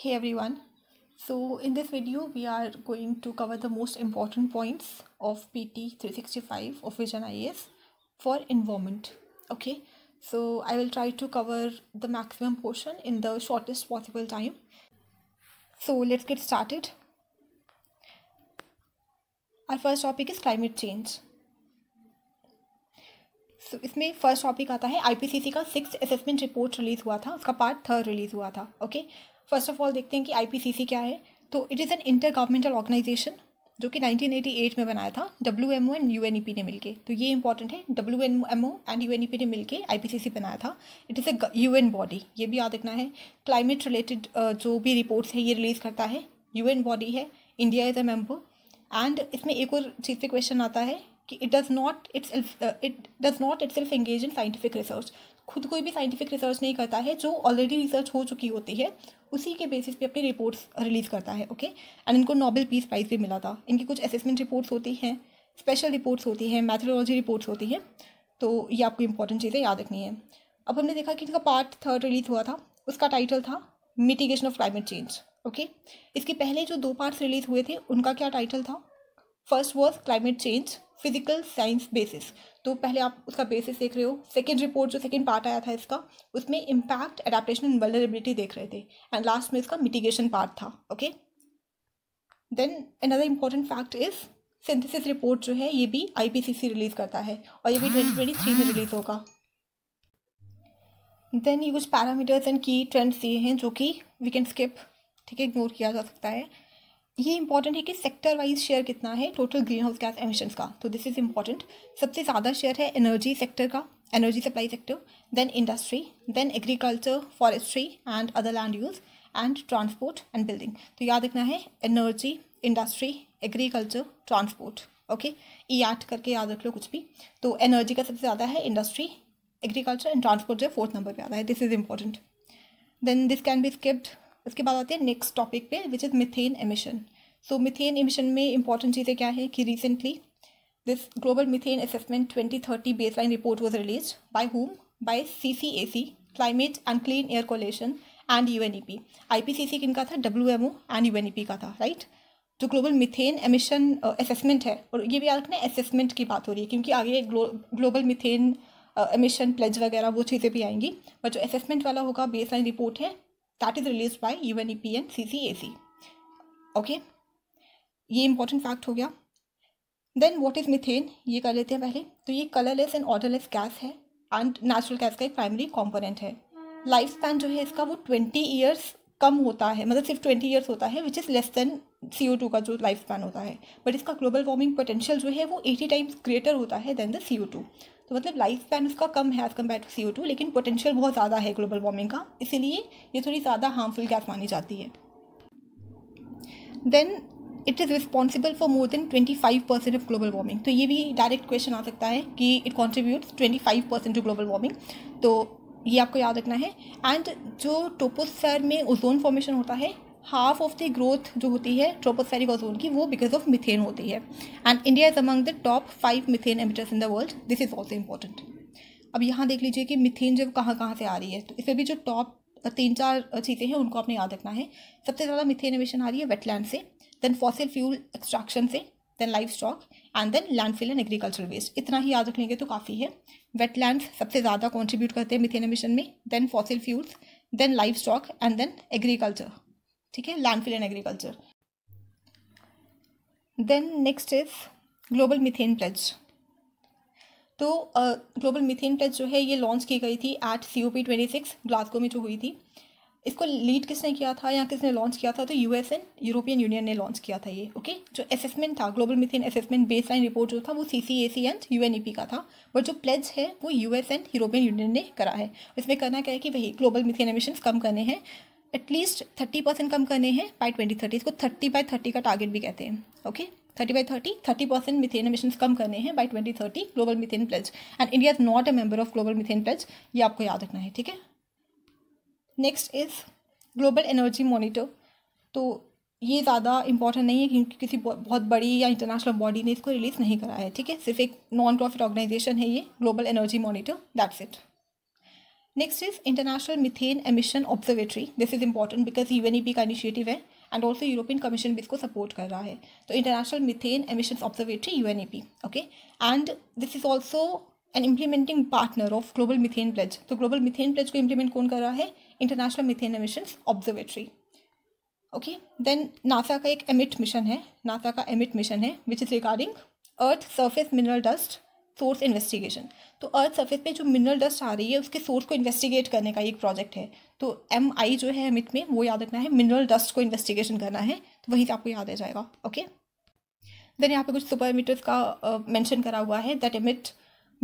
hey everyone so in this video we are going to cover the most important points of pt 365 of vision ias for environment okay so i will try to cover the maximum portion in the shortest possible time so let's get started our first topic is climate change so, इसमें first topic आता है IPCC का six assessment report release हुआ था उसका part third release हुआ था okay okay? First of all देखते हैं कि आई क्या है तो it is an intergovernmental organisation जो कि 1988 में बनाया था W M O and U N E P ने मिलके तो ये इंपॉर्टेंट है W N M O and U N E P ने मिलके आई पी सी सी बनाया था it is a U N body ये भी याद रखना है क्लाइमेट रिलेटेड जो भी रिपोर्ट्स है ये रिलीज़ करता है यू एन बॉडी है India is a member and इसमें एक और चीज़ पे क्वेश्चन आता है कि it does not it's it does not itself engage in scientific research खुद कोई भी साइंटिफिक रिसर्च नहीं करता है जो ऑलरेडी रिसर्च हो चुकी होती है उसी के बेसिस पे अपनी रिपोर्ट्स रिलीज़ करता है ओके एंड इनको नोबेल पीस प्राइज़ भी मिला था इनकी कुछ असेसमेंट रिपोर्ट्स होती हैं स्पेशल रिपोर्ट्स होती हैं मैथोलॉजी रिपोर्ट्स होती हैं तो ये आपको इंपॉर्टेंट चीज़ें याद रखनी है अब हमने देखा कि इनका पार्ट थर्ड रिलीज़ हुआ था उसका टाइटल था mitigation of climate change okay इसके पहले जो दो पार्ट्स रिलीज़ हुए थे उनका क्या टाइटल था first was climate change physical science basis तो पहले आप उसका बेसिस देख रहे हो सेकेंड रिपोर्ट जो सेकेंड पार्ट आया था इसका उसमें इम्पैक्ट एडाप्टेशन एंड वेलरेबिलिटी देख रहे थे एंड लास्ट में इसका मिटिगेशन पार्ट था okay then another important fact is synthesis report जो है ये भी आई रिलीज़ करता है और ये भी ट्वेंटी ट्वेंटी थ्री में रिलीज़ होगा देन ये कुछ पैरामीटर्स एंड की ट्रेंड्स ये हैं जो कि वी कैन स्किप ठीक है इग्नोर किया जा सकता है ये इंपॉर्टेंट है कि सेक्टर वाइज शेयर कितना है total greenhouse gas emissions का तो दिस इज़ इंपॉर्टेंट सबसे ज़्यादा शेयर है एनर्जी सेक्टर का energy supply sector then industry then agriculture forestry and other land use and transport and building तो याद रखना है energy industry agriculture transport okay E आठ करके याद रख लो कुछ भी तो एनर्जी का सबसे ज़्यादा है इंडस्ट्री एग्रीकल्चर एंड ट्रांसपोर्ट जो है फोर्थ नंबर पे आता है this is important then this can be skipped उसके बाद आते हैं नेक्स्ट टॉपिक पे which is methane emission so methane emission में इंपॉर्टेंट चीज़ें क्या है कि recently this global methane assessment twenty base baseline report was release by home A C climate and clean air coalition and U N E P P I C C किन का था W M O and U N E P का था right जो global methane emission assessment है और ये भी याद रखना असेसमेंट की बात हो रही है क्योंकि आगे glo, global methane emission pledge वगैरह वो चीज़ें भी आएंगी बट जो असेसमेंट वाला होगा बेस लाइन रिपोर्ट है that is released by UNEP and CCAC. Okay, ये इंपॉर्टेंट फैक्ट हो गया देन वॉट इज़ मिथेन ये कर लेते हैं पहले तो ये कलरलेस एंड ऑर्डरलेस गैस है एंड नेचुरल गैस का एक प्राइमरी कॉम्पोनेंट है लाइफ स्पैन जो है इसका वो ट्वेंटी ईयर्स कम होता है मतलब सिर्फ ट्वेंटी ईयर्स होता है which is less than C O two का जो लाइफ स्पैन होता है बट इसका ग्लोबल वार्मिंग पोटेंशियल जो है वो एटी टाइम्स ग्रेटर होता है then the C O two तो मतलब लाइफ स्पैन उसका कम है as compare to C two लेकिन पोटेंशियल बहुत ज़्यादा है ग्लोबल वार्मिंग का इसीलिए ये थोड़ी ज़्यादा हार्मफुल गैस मानी जाती है then it is responsible for more than twenty five percent of global warming तो ये भी डायरेक्ट क्वेश्चन आ सकता है कि it contributes twenty five percent to global warming तो ये आपको याद रखना है एंड जो टोपोसर में ओजोन फॉर्मेशन होता है हाफ ऑफ द ग्रोथ जो होती है ट्रोपोस्फेरिक ओजोन की वो बिकॉज ऑफ मिथेन होती है and India is among the top five methane emitters in the world this is also important अब यहाँ देख लीजिए कि मिथेन जो कहाँ कहाँ से आ रही है तो इसमें भी जो टॉप तीन चार चीज़ें हैं उनको आपने याद रखना है सबसे ज़्यादा मिथेन एमिशन आ रही है वेटलैंड से देन फॉसिल फ्यूल एक्सट्रैक्शन से then life stock and then landfill and agriculture waste इतना ही याद रख लेंगे तो काफ़ी है वेटलैंड सबसे ज़्यादा कॉन्ट्रीब्यूट करते हैं मिथेन एमिशन में then fossil fuels then life stock and then agriculture ठीक है landfill and agriculture then next is global methane pledge तो ग्लोबल मिथेन प्लेज जो है ये लॉन्च की गई थी at C O P twenty six Glasgow में जो हुई थी इसको लीड किसने किया था या किसने लॉन्च किया था तो यूएस एंड यूरोपियन यूनियन ने लॉन्च किया था ये ओके जो असेसमेंट था global methane assessment baseline report जो था वो C C A C and U N E P का था बट जो प्लेज है वो यूएस एंड यूरोपियन यूनियन ने करा है इसमें करना क्या है कि भाई ग्लोबल मिथेन एमिशन कम करने हैं एटलीस्ट थर्टी परसेंट कम करने हैं बाई ट्वेंटी थर्टी इसको थर्टी बाई थर्टी का टारगेट भी कहते हैं okay thirty by thirty thirty percent methane emission कम करने हैं by twenty thirty global methane pledge and India is not a member of global methane pledge ये आपको याद रखना है ठीक है next is global energy monitor तो ये ज़्यादा इंपॉर्टेंट नहीं है क्योंकि किसी बहुत बड़ी या इंटरनेशनल बॉडी ने इसको रिलीज़ नहीं कराया है ठीक है सिर्फ एक नॉन प्रॉफिट ऑर्गेनाइजेशन है ये global energy monitor that's it Next is International Methane Emission Observatory. This is important because UNEP का इनिशिएटिव है एंड ऑल्सो यूरोपियन कमीशन भी इसको सपोर्ट कर रहा है तो international methane emission observatory U N E P okay and this is also an implementing partner of global methane pledge तो global methane pledge को इम्प्लीमेंट कौन कर रहा है international methane emission observatory okay then NASA का एक EMIT mission है NASA का एमिट मिशन है which is regarding earth surface mineral dust source investigation तो अर्थ सर्फेस पे जो मिनरल डस्ट आ रही है उसके सोर्स को इन्वेस्टिगेट करने का एक प्रोजेक्ट है तो एम आई जो है अमित में वो याद रखना है मिनरल डस्ट को इन्वेस्टिगेशन करना है तो वहीं से आपको याद आ जाएगा ओके देन यहाँ पे कुछ सुपर मीटर्स का मैंशन uh, करा हुआ है that emit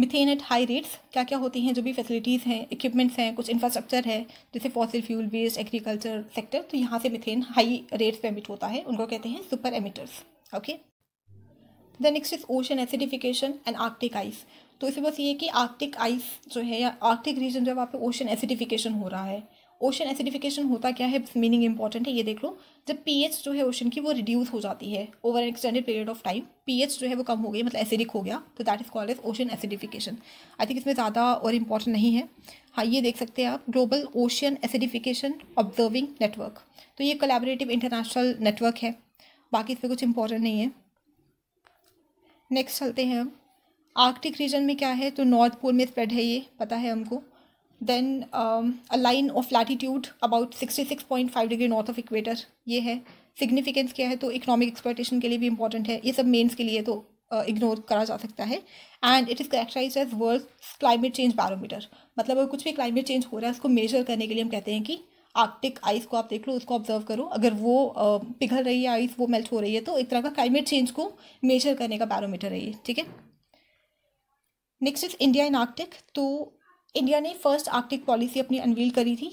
methane at high rates क्या क्या होती हैं जो भी फैसिलिटीज़ हैं इक्विपमेंट्स हैं कुछ इंफ्रास्ट्रक्चर है जैसे fossil fuel waste agriculture sector तो यहाँ से मिथेन हाई रेट्स पे एमिट होता है उनको कहते हैं super emitters okay the next is ocean acidification and Arctic ice तो इससे बस ये कि आर्कटिक आइस जो है या आर्कटिक रीजन जो है वहाँ पे ओशन एसिडिफिकेशन हो रहा है ओशन एसिडिफिकेशन होता क्या है मीनिंग इंपॉर्टेंट है ये देख लो जब पी जो है ओशन की वो रिड्यूस हो जाती है over an extended period of time P जो है वो कम हो गई मतलब एसिडिक हो गया तो that is called as ocean acidification I think इसमें ज़्यादा और इम्पॉर्टेंट नहीं है हाँ ये देख सकते हैं आप global ocean acidification observing network तो ये कलेबरेटिव इंटरनेशनल नेटवर्क है बाकी इसमें कुछ इंपॉर्टेंट नहीं है नेक्स्ट चलते हैं हम आर्कटिक रीजन में क्या है तो नॉर्थ पोल में स्प्रेड है ये पता है हमको then a line of latitude about sixty six point five degree north of equator ये है सिग्निफिकेंस क्या है तो इकोनॉमिक एक्सपोर्टेशन के लिए भी इंपॉर्टेंट है ये सब मेन्स के लिए तो इग्नोर uh, करा जा सकता है and it is characterise as world climate change barometer मतलब अगर कुछ भी क्लाइमेट चेंज हो रहा है उसको मेजर करने के लिए हम कहते हैं कि आर्कटिक आइस को आप देख लो उसको ऑब्जर्व करो अगर वो uh, पिघल रही है आइस वो मेल्ट हो रही है तो एक तरह का क्लाइमेट चेंज को मेजर करने का बैरोमीटर है ये ठीक है next is India in Arctic तो इंडिया ने फर्स्ट आर्कटिक पॉलिसी अपनी अनवील करी थी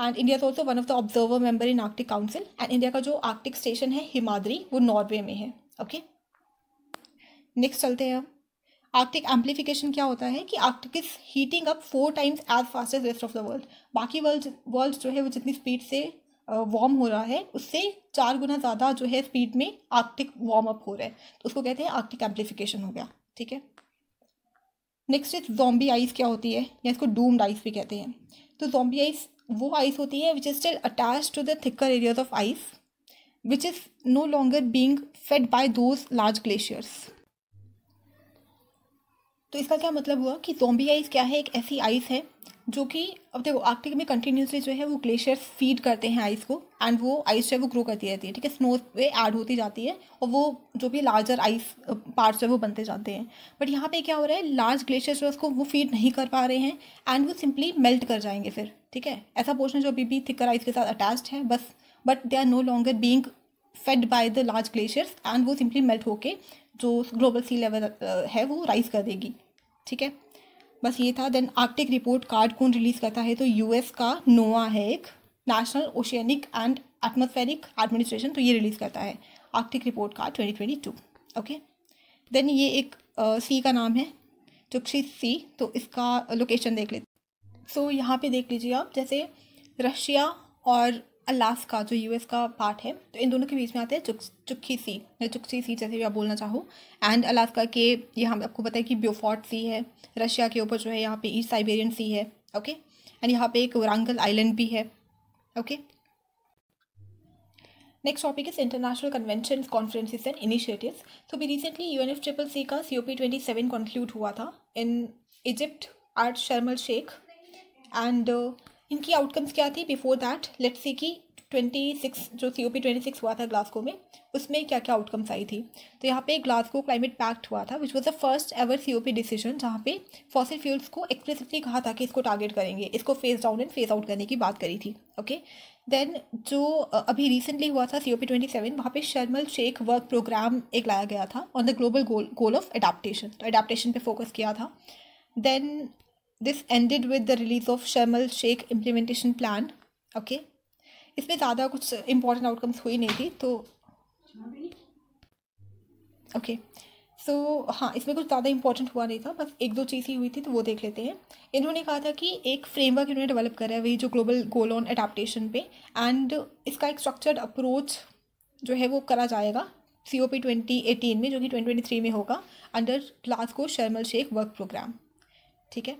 and India is also one of the observer member in Arctic council and India का जो आर्कटिक स्टेशन है हिमाद्री वो नॉर्वे में है ओके नेक्स्ट चलते हैं अब आर्कटिक एम्पलीफिकेशन क्या होता है कि Arctic is heating up four times as fast as rest of the world बाकी वर्ल्ड वर्ल्ड जो है वो जितनी स्पीड से वार्म हो रहा है उससे चार गुना ज़्यादा जो है स्पीड में आर्कटिक वार्म अप हो रहा है तो उसको कहते हैं आर्कटिक एम्पलीफिकेशन हो गया ठीक है नेक्स्ट इज जॉम्बी आइस क्या होती है या इसको डूम्ड आइस भी कहते हैं तो जॉम्बी आइस वो आइस होती है which is still attach to the thicker areas of ice which is no longer being fed by those large glaciers तो इसका क्या मतलब हुआ कि जोम्बी आइस क्या है एक ऐसी आइस है जो कि अब देखो आर्कटिक में कंटिन्यूसली जो है वो ग्लेशियर फीड करते हैं आइस को एंड वो आइस जो है वो ग्रो करती रहती है ठीक है स्नो पे ऐड होती जाती है और वो जो भी लार्जर आइस पार्ट्स है वो बनते जाते हैं बट यहाँ पे क्या हो रहा है लार्ज ग्लेशियर्स जो है उसको वो फीड नहीं कर पा रहे हैं एंड वो सिंपली मेल्ट कर जाएंगे फिर ठीक है ऐसा पोर्शन जो अभी भी थिकर आइस के साथ अटैच्ड है बस but they are no longer being fed by the large glaciers and वो सिंपली मेल्ट होके जो ग्लोबल सी लेवल है वो राइज कर देगी ठीक है बस ये था देन आर्कटिक रिपोर्ट कार्ड कौन रिलीज़ करता है तो यूएस का नोवा है एक national oceanic and atmospheric administration तो ये रिलीज़ करता है Arctic report card twenty twenty two okay then ये एक सी uh, का नाम है चुक्षी तो सी तो इसका लोकेशन देख लेते सो so, यहाँ पे देख लीजिए आप जैसे रशिया और अलास्का जो यूएस का पार्ट है तो इन दोनों के बीच में आते हैं चुक्की सी या चुक्सी सी जैसे भी आप बोलना चाहो एंड अलास्का के यहाँ आपको पता है कि ब्योफॉर्ट सी है रशिया के ऊपर जो है यहाँ पे ईस्ट साइबेरियन सी है ओके एंड यहाँ पे एक वरंगल आइलैंड भी है okay next topic is international convention conferences and initiatives तो भी recently U N F triple C का C O P twenty seven conclude हुआ था in Egypt at Sharm el Sheikh and इनकी आउटकम्स क्या थी बिफोर दैट लेट से कि ट्वेंटी सिक्स जो C O P twenty six हुआ था ग्लास्को में उसमें क्या क्या आउटकम्स आई थी तो यहाँ पे ग्लास्को क्लाइमेट पैक्ट हुआ था which was the first ever C O P decision जहाँ पे फॉसिल फ्यूल्स को एक्सप्लिसिटली कहा था कि इसको टारगेट करेंगे इसको phase down and phase out करने की बात करी थी ओके okay? देन जो अभी रिसेंटली हुआ था C O P twenty seven वहाँ पर शर्मल शेख वर्क प्रोग्राम एक लाया गया था on the global goal goal of adaptation तो एडाप्टेशन पे फोकस किया था then this ended with the release of Sharm el Sheikh implementation plan okay इसमें ज़्यादा कुछ इंपॉर्टेंट आउटकम्स हुई नहीं थी तो ओके सो so, हाँ इसमें कुछ ज़्यादा इंपॉर्टेंट हुआ नहीं था बस एक दो चीज़ ही हुई थी तो वो देख लेते हैं इन्होंने कहा था कि एक फ्रेमवर्क इन्होंने डेवलप करा है वही जो ग्लोबल गोल ऑन एडाप्टेशन पे एंड इसका एक स्ट्रक्चर्ड अप्रोच जो है वो करा जाएगा C O P twenty eighteen में जो कि ट्वेंटी ट्वेंटी थ्री में होगा under Glasgow Sharm el Sheikh work programme ठीक है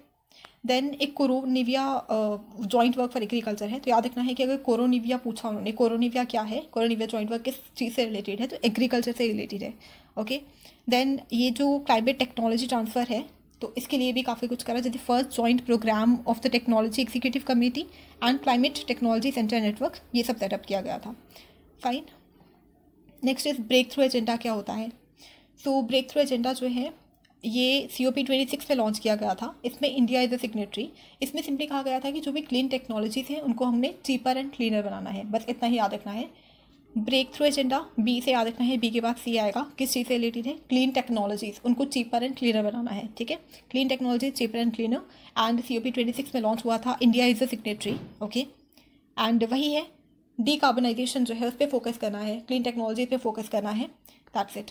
देन एक Koronivia joint work for agriculture है तो याद रखना है कि अगर कोरोनिविया पूछा उन्होंने कोरोनिविया क्या है कोरोनिविया जॉइंट वर्क किस चीज़ से रिलेटेड है तो एग्रीकल्चर से रिलेटेड है ओके देन ये जो क्लाइमेट टेक्नोलॉजी ट्रांसफ़र है तो इसके लिए भी काफ़ी कुछ करा जैसे first joint programme of the technology executive committee and climate technology centre network ये सब सेटअप किया गया था fine next is breakthrough agenda क्या होता है सो ब्रेक थ्रू एजेंडा जो है ये C O P twenty six में लॉन्च किया गया था इसमें इंडिया इज़ अ सिग्नेटरी इसमें सिंपली कहा गया था कि जो भी क्लीन टेक्नोलॉजीज़ हैं उनको हमने चीपर एंड क्लीनर बनाना है बस इतना ही याद रखना है ब्रेक थ्रू एजेंडा बी से याद रखना है बी के बाद सी आएगा किस चीज़ से रिलेटेड है क्लीन टेक्नोलॉजीज उनको चीपर एंड क्लीनर बनाना है ठीक है clean technology cheaper and cleaner and C O P twenty six में लॉन्च हुआ था India is a signatory okay and वही है डी कार्बनाइजेशन जो है उस पर फोकस करना है क्लीन टेक्नोलॉजी पर फोकस करना है that's it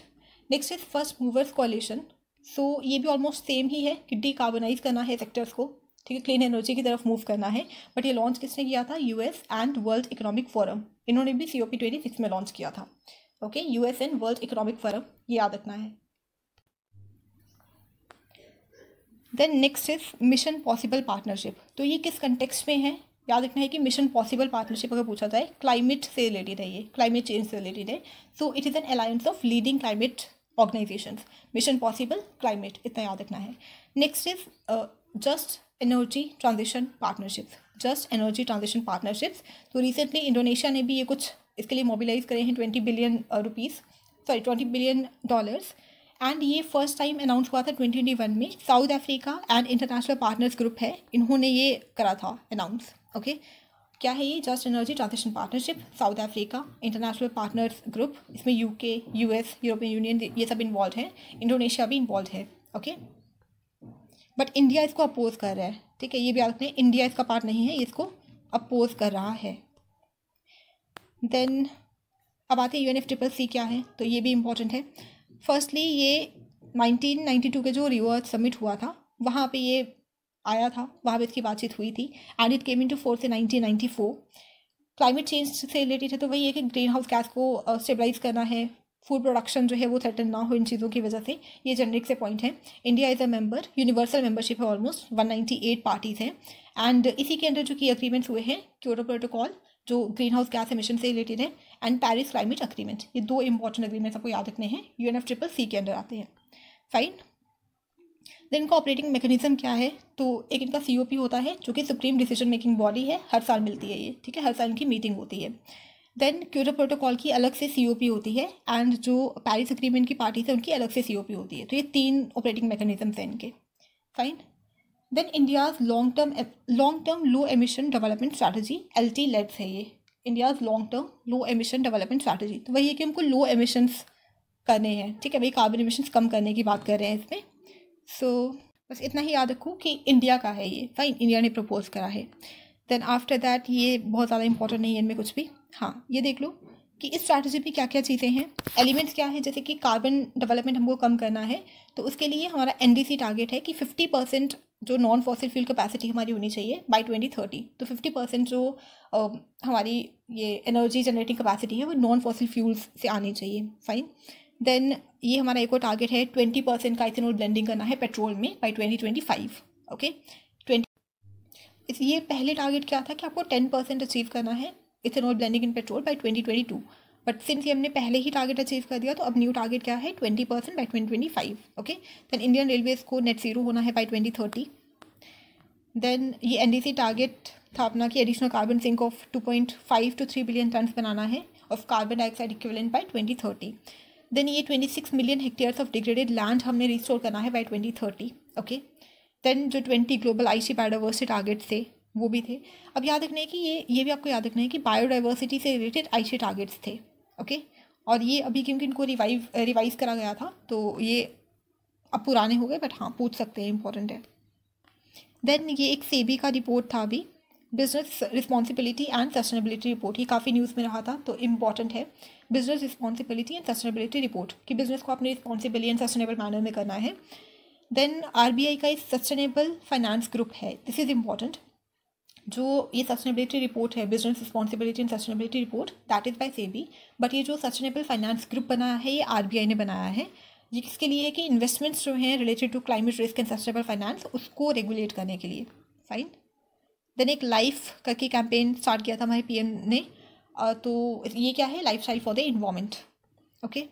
next is first movers coalition so so, ये भी ऑलमोस्ट सेम ही है कि डिकार्बोनाइज करना है सेक्टर्स को ठीक है क्लीन एनर्जी की तरफ मूव करना है बट ये लॉन्च किसने किया था US and World Economic Forum इन्होंने भी C O P twenty six में लॉन्च किया था okay U S and World Economic Forum ये याद रखना है then next is Mission Possible Partnership तो ये किस कंटेक्स्ट में है याद रखना है कि मिशन पॉसिबल पार्टनरशिप अगर पूछा जाए क्लाइमेट से रिलेटेड है ये क्लाइमेट चेंज से रिलेटेड है so it is an alliance of leading climate organisation Mission Possible climate इतना याद रखना है next is just energy transition partnerships just energy transition partnerships तो रिसेंटली इंडोनेशिया ने भी ये कुछ इसके लिए मोबिलाइज करे हैं twenty billion rupees sorry twenty billion dollars and ये फर्स्ट टाइम अनाउंस हुआ था ट्वेंटी ट्वेंटी वन में South Africa and international partners group है इन्होंने ये करा था अनाउंस ओके okay? क्या है ये just energy transition partnership South Africa international partners group इसमें यूके यूएस यूरोपियन यूनियन ये सब इन्वॉल्व हैं इंडोनेशिया भी इन्वॉल्व है ओके बट इंडिया इसको अपोज कर रहा है ठीक है ये भी याद रखना इंडिया इसका पार्ट नहीं है इसको अपोज कर रहा है देन अब आते हैं U N F triple C क्या है तो ये भी इम्पोर्टेंट है फर्स्टली ये नाइनटीन नाइन्टी टू के जो रिवर्स समिट हुआ था वहाँ पे ये आया था वहाँ पर इसकी बातचीत हुई थी and it came into force से nineteen ninety four climate change से रिलेटेड है तो वही है कि ग्रीन हाउस गैस को स्टेबलाइज करना है फूड प्रोडक्शन जो है वो थ्रेटन ना हो इन चीज़ों की वजह से ये जेनरिक से पॉइंट है India is a member universal membership है ऑलमोस्ट 198 पार्टीज़ हैं एंड इसी के अंदर जो कि अग्रीमेंट्स हुए हैं क्योटो प्रोटोकॉल जो ग्रीन हाउस गैस एमिशन से रिलेटेड है एंड पेरिस क्लाइमेट अग्रीमेंट ये दो इंपॉर्टेंट अग्रीमेंट्स आपको याद रखने हैं U N F triple C के अंडर आते हैं फाइन देन इनका ऑपरेटिंग मैकेनिज्म क्या है तो एक इनका सी होता है जो कि सुप्रीम डिसीजन मेकिंग बॉडी है हर साल मिलती है ये ठीक है हर साल इनकी मीटिंग होती है देन क्यूरो प्रोटोकॉल की अलग से सी होती है एंड जो पैरिस अग्रीमेंट की पार्टीज है उनकी अलग से सी होती है तो ये तीन ऑपरेटिंग मैकेनिज्म्स हैं इनके fine then India's long term long term low emission development strategy L T LEDS है ये India's long term low emission development strategy तो वही है कि हमको लो एमिशन्स करने हैं ठीक है भाई कार्बन एमिशन कम करने की बात कर रहे हैं इसमें सो so, बस इतना ही याद रखूँ कि इंडिया का है ये फाइन इंडिया ने प्रपोज़ करा है देन आफ्टर दैट ये बहुत ज़्यादा इंपॉर्टेंट नहीं है इनमें कुछ भी हाँ ये देख लो कि इस स्ट्रैटेजी में क्या क्या चीज़ें हैं एलिमेंट्स क्या है जैसे कि कार्बन डेवलपमेंट हमको कम करना है तो उसके लिए हमारा एन टारगेट है कि फिफ्टी परसेंट जो नॉन फॉसिल फ्यूल कैपेसिटी हमारी होनी चाहिए बाई ट्वेंटी थर्टी तो फिफ्टी परसेंट जो आ, हमारी ये एनर्जी जनरेटिंग कैपेसिटी है वो नॉन फॉसिल फ्यूल्स से आनी चाहिए फाइन देन ये हमारा एक और टारगेट है ट्वेंटी परसेंट का इथेनॉल ब्लेंडिंग करना है पेट्रोल में by twenty twenty five okay twenty इस ये पहले टारगेट क्या था कि आपको टेन परसेंट अचीव करना है ethanol blending in petrol by twenty twenty two but since ये हमने पहले ही टारगेट अचीव कर दिया तो अब न्यू टारगेट क्या है twenty percent by twenty twenty five okay then Indian railways को नेट जीरो होना है बाई ट्वेंटी थर्टी देन ये एन डी सी टारगेट था अपना कि additional carbon sink of two point five to three billion tonne बनाना है of carbon dioxide equivalent by twenty thirty then ये twenty six million hectares of degraded land हमने restore करना है by twenty thirty okay then जो twenty global Aichi biodiversity targets थे वो भी थे अब याद रखना है कि ये ये भी आपको याद रखना है कि बायोडाइवर्सिटी से रिलेटेड आईसी टारगेट्स थे ओके okay? और ये अभी क्योंकि इनको रिवाइव रिवाइज करा गया था तो ये अब पुराने हो गए बट हाँ पूछ सकते हैं इंपॉर्टेंट है देन ये एक सेबी का रिपोर्ट था अभी business responsibility and sustainability report ये काफ़ी न्यूज़ में रहा था तो इम्पॉर्टेंट है business responsibility and sustainability report कि बिजनेस को अपनी रिस्पॉन्सिबिलिटी एंड सस्टेनेबल मैनर में करना है देन आर का एक सस्टेनेबल फाइनेंस ग्रुप है दिस इज़ इम्पॉर्टेंट जो ये सस्टेनेबिलिटी रिपोर्ट है business responsibility and sustainability report that is by से बट ये जो सस्टेनेबल फाइनेंस ग्रुप बनाया है ये आर ने बनाया है ये किसके लिए है कि इन्वेस्टमेंट्स जो हैं related to climate risk and sustainable finance उसको रेगुलेट करने के लिए फाइन देन एक लाइफ करके कैंपेन स्टार्ट किया था हमारे पीएम ने तो ये क्या है lifestyle for the environment okay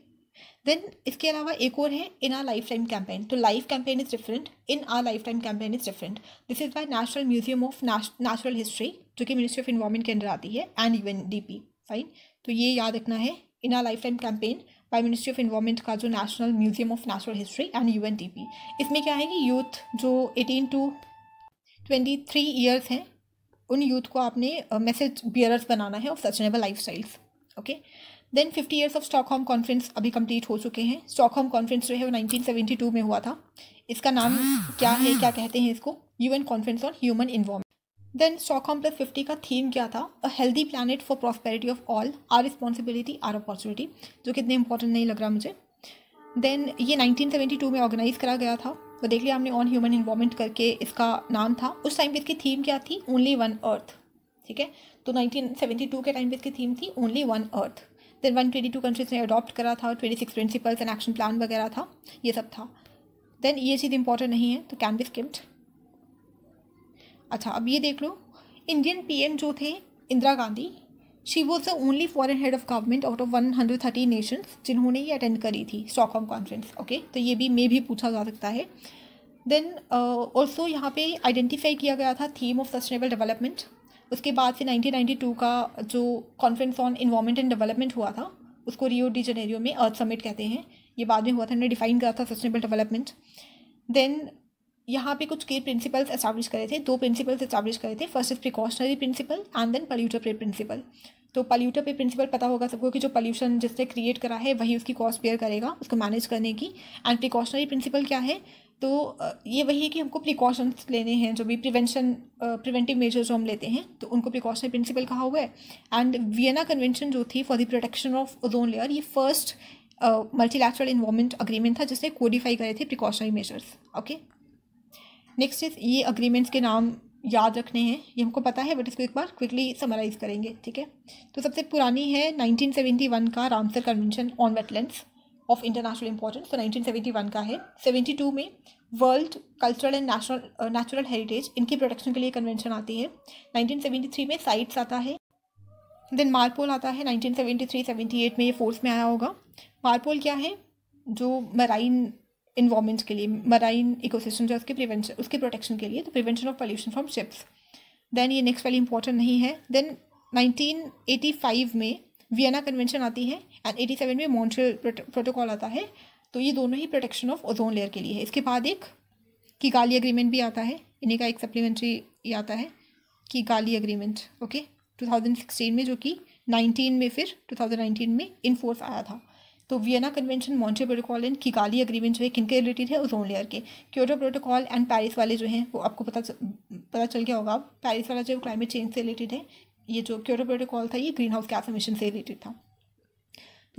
then इसके अलावा एक और है in our lifetime campaign तो LiFE campaign is different in our lifetime campaign is different this is by national museum of natural history जो कि ministry of environment के अंदर आती है and U N D P fine तो ये याद रखना है in our lifetime campaign by ministry of environment का जो national museum of natural history and U N D P इसमें क्या है कि यूथ जो eighteen to twenty three years हैं उन यूथ को आपने मैसेज बियरर्स बनाना है ऑफ sustainable lifestyles okay then fifty years of stock home conference अभी कंप्लीट हो चुके हैं स्टॉक होम कॉन्फ्रेंस जो है वो नाइनटीन सेवेंटी टू में हुआ था इसका नाम हाँ, क्या है हाँ। क्या कहते हैं इसको U N conference on human involvement then Stockholm plus fifty का थीम क्या था a healthy planet for prosperity of all our responsibility our opportunity जो कितने इंपॉर्टेंट नहीं लग रहा मुझे देन ये टू में ऑर्गेनाइज करा गया था वो देख लिया हमने ऑन ह्यूमन इन्वॉर्मेंट करके इसका नाम था उस टाइम पर इसकी थीम क्या थी ओनली वन अर्थ ठीक है तो 1972 के टाइम पे इसकी थीम थी only one earth then one twenty two countries ने अडॉप्ट करा था twenty six principles and action plan वगैरह था ये सब था देन ये चीज़ इंपॉर्टेंट नहीं है तो कैन बी स्किप्ड अच्छा अब ये देख लो इंडियन पीएम जो थे Indira Gandhi she was the only foreign head of government out of one hundred thirty nations जिन्होंने ये अटेंड करी थी स्टॉकहोम कॉन्फ्रेंस ओके तो ये भी मे भी पूछा जा सकता है देन ऑल्सो uh, यहाँ पे आइडेंटिफाई किया गया था थीम ऑफ सस्टेनेबल डेवलपमेंट उसके बाद से नाइनटीन टू का जो conference on environment and development हुआ था उसको रियो डी जनेरियो में अर्थ समिट कहते हैं ये बाद में हुआ था उन्होंने डिफाइन करा था सस्टेनेबल डेवलपमेंट देन यहाँ पे कुछ के प्रिंसिपल्स एस्टाब्लिश करे थे दो प्रिंसिपल्स एस्टाब्लिश करे थे first is precautionary principle and then polluter pays principle तो पल्यूटर पे प्रिंसिपल पता होगा सबको कि जो पल्यूशन जिसने क्रिएट करा है वही उसकी कॉस्ट पेयर करेगा उसको मैनेज करने की एंड प्रिकॉशनरी प्रिंसिपल क्या है तो ये वही है कि हमको प्रिकॉशंस लेने हैं जो भी प्रिवेंशन प्रिवेंटिव मेजर्स जो हम लेते हैं तो उनको प्रिकॉशनरी प्रिंसिपल कहा हुआ है एंड वियना कन्वेंशन जो थी for the protection of ozone layer ये फर्स्ट मल्टीलैटरल इन्वॉर्मेंट अग्रीमेंट था जिसने कोडिफाई करे थे precautionary measures okay next is ये अग्रीमेंट्स के नाम याद रखने हैं ये हमको पता है बट इसको एक बार क्विकली समराइज करेंगे ठीक है तो सबसे पुरानी है 1971 का Ramsar convention on wetland of international importance तो 1971 का है 72 में world cultural and national natural heritage इनकी प्रोटेक्शन के लिए कन्वेंशन आती है 1973 में साइट्स आता है देन मारपोल आता है 1973-78 में ये फोर्स में आया होगा मारपोल क्या है जो मराइन इन्वामेंट्स के लिए मराइन इकोसिस्टम है उसके प्रिवेंशन उसके प्रोटेक्शन के लिए तो prevention of pollution from ships then ये नेक्स्ट वाली इंपॉर्टेंट नहीं है देन 1985 में वियना कन्वेंशन आती है एंड 87 में मॉन्ट्रियल प्रोटोकॉल आता है तो ये दोनों ही प्रोटेक्शन ऑफ ओजोन लेयर के लिए है इसके बाद एक कि गाली अग्रीमेंट भी आता है इन्हीं का एक सप्लीमेंट्री ये आता है कि गाली अग्रीमेंट ओके 2016 में जो कि 19 में फिर 2019 में इनफोर्स आया था तो Vienna convention Montreal protocol and Kigali agreement जो है किन के रिलेटेड है ओजोन लेयर के क्योटो प्रोटोकॉल एंड पेरिस वाले जो हैं वो आपको पता पता चल गया होगा पेरिस वाला जो क्लाइमेट चेंज से रिलेटेड है ये जो क्योटो प्रोटोकॉल था ये ग्रीन हाउस गैस एमिशन से रिलेटेड था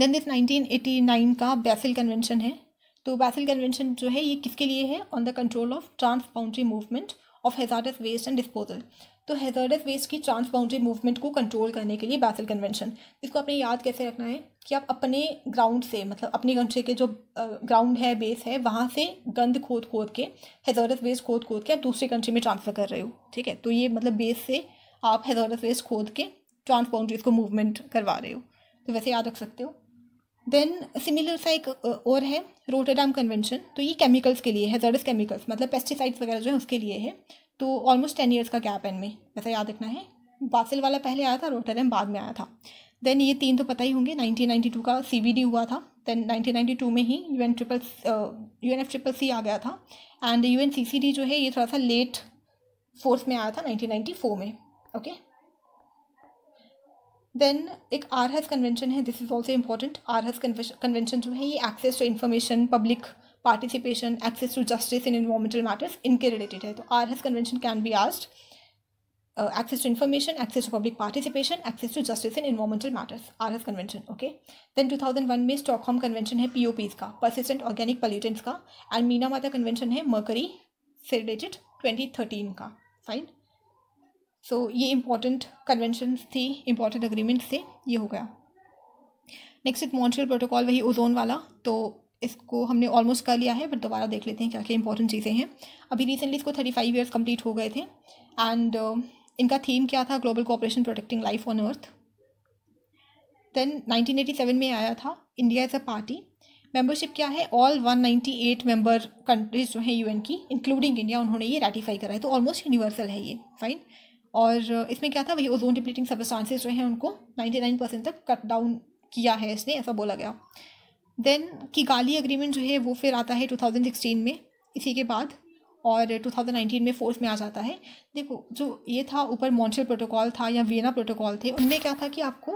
देन दिस नाइन का बैसिल कन्वेंशन है तो बैसिल कन्वेंशन जो है ये किसके लिए है on the control of trans movement of hazardous waste and disposal तो हेजर्डस वेस्ट की बाउंड्री मूवमेंट को कंट्रोल करने के लिए बासिल कन्वेंशन इसको आपने याद कैसे रखना है कि आप अपने ग्राउंड से मतलब अपनी कंट्री के जो ग्राउंड है बेस है वहाँ से गंद खोद खोद के हेजर्डस वेस्ट खोद खोद के आप दूसरी कंट्री में ट्रांसफ़र कर रहे हो ठीक है तो ये मतलब बेस से आप हेजर्डस वेस्ट खोद के बाउंड्रीज को मूवमेंट करवा रहे हो तो वैसे याद रख सकते हो देन सिमिलर सा एक और है रोटरडाम कन्वेंशन तो ये केमिकल्स के लिए है जर्डस केमिकल्स मतलब पेस्टिसाइड्स वगैरह जो है उसके लिए है तो ऑलमोस्ट टेन ईयर्स का गैप है इनमें वैसा याद रखना है बासिल वाला पहले आया था रोटरम बाद में आया था देन ये तीन तो पता ही होंगे 1992 का सी हुआ था देन 1992 में ही U N triple U N F triple C आ गया था and U N C C D जो है ये थोड़ा सा लेट फोर्स में आया था 1994 में ओके okay? देन एक आर एस कन्वेंशन है this is also important Aarhus convention जो है ये access to information public participation access to justice in environmental matters इनके रिलेटेड है तो Aarhus convention can be asked access to information access to public participation access to justice in environmental matters Aarhus convention okay then two thousand one में Stockholm convention है P O Ps का persistent organic pollutants का and Minamata convention है mercury से related twenty thirteen का fine so ये important convention थी important agreements थे ये हो गया नेक्स्ट इथ मॉन्ट्रियल प्रोटोकॉल वही ओजोन वाला तो इसको हमने ऑलमोस्ट कर लिया है बट दोबारा देख लेते हैं क्या क्या इंपॉर्टेंट चीज़ें हैं अभी रिसेंटली इसको थर्टी फाइव ईयर्स कम्प्लीट हो गए थे एंड uh, इनका थीम क्या था global cooperation protecting life on earth then 1987 में आया था India as a party membership क्या है ऑल 198 मेंबर कंट्रीज जो हैं यूएन की इंक्लूडिंग इंडिया उन्होंने ये रेटिफाई करा है तो ऑलमोस्ट यूनिवर्सल है ये फाइन और uh, इसमें क्या था वही ओजोन डिप्लीटिंग सबस्टांसेस जो हैं उनको 99 परसेंट तक कट डाउन किया है इसने ऐसा बोला गया देन किगाली अग्रीमेंट जो है वो फिर आता है 2016 में इसी के बाद और 2019 में फोर्स में आ जाता है देखो जो ये था ऊपर मॉन्ट्रियल प्रोटोकॉल था या वियना प्रोटोकॉल थे उनमें क्या था कि आपको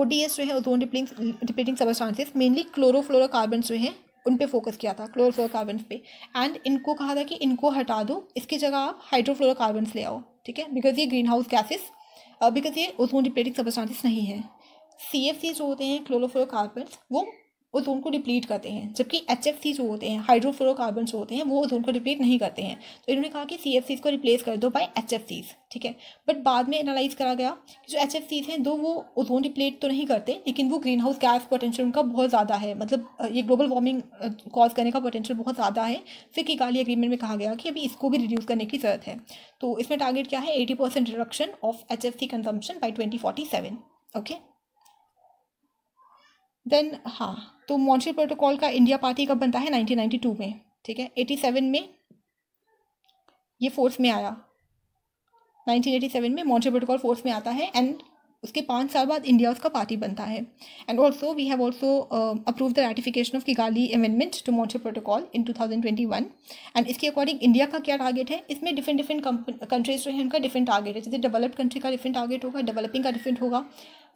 ओ जो है ओजोन डिप्लिंग सबर चांसेस मेनली क्लोरोफ्लोरोकार्बन जो है उन पर फोकस किया था क्लोरोफ्लोरोकार्बन पे एंड इनको कहा था कि इनको हटा दो इसकी जगह आप हाइड्रोफ्लोरोकार्बन ले आओ ठीक है बिकॉज ये ग्रीन हाउस गैसेस बिकॉज ये ओजोन डिप्लेटिंग चांसेस नहीं है सी एफ सी जो होते हैं क्लोरोफ्लोरोकार्बन वो ओजोन को डिप्लीट करते हैं जबकि एच एफ सी जो होते हैं हाइड्रोफ्लोरोकार्बन जो होते हैं वो ओजोन को डिप्लीट नहीं करते हैं तो इन्होंने कहा कि सी एफ सीज को रिप्लेस कर दो बाई एच एफ सीज ठीक है बट बाद में एनालाइज करा गया कि जो एच एफ सीज हैं दो वो ओजोन डिप्लीट तो नहीं करते लेकिन वो ग्रीन हाउस गैस पोटेंशियल उनका बहुत ज़्यादा है मतलब ये ग्लोबल वार्मिंग कॉज करने का पोटेंशियल बहुत ज़्यादा है फिर काली एग्रीमेंट में कहा गया कि अभी इसको भी रिड्यूस करने की ज़रूरत है तो इसमें टारगेट क्या है eighty percent reduction of H F C consumption by twenty forty seven okay then हाँ तो मॉन्ट्रियल प्रोटोकॉल का इंडिया पार्टी कब बनता है 1992 में ठीक है 87 में ये फोर्स में आया 1987 में मॉन्ट्रियल प्रोटोकॉल फोर्स में आता है एंड उसके पाँच साल बाद इंडिया उसका पार्टी बनता है and also we have also approve the ratification of Kigali amendment to Montreal protocol in one and इसके अकॉर्डिंग इंडिया का क्या टारगेट है इसमें डिफरेंट डिफरेंट कंट्रीज जो है उनका डिफरेंट टारगेट है जैसे डेवलप्ड कंट्री का डिफरेंट टारगेट होगा डेवलपिंग का डिफरेंट होगा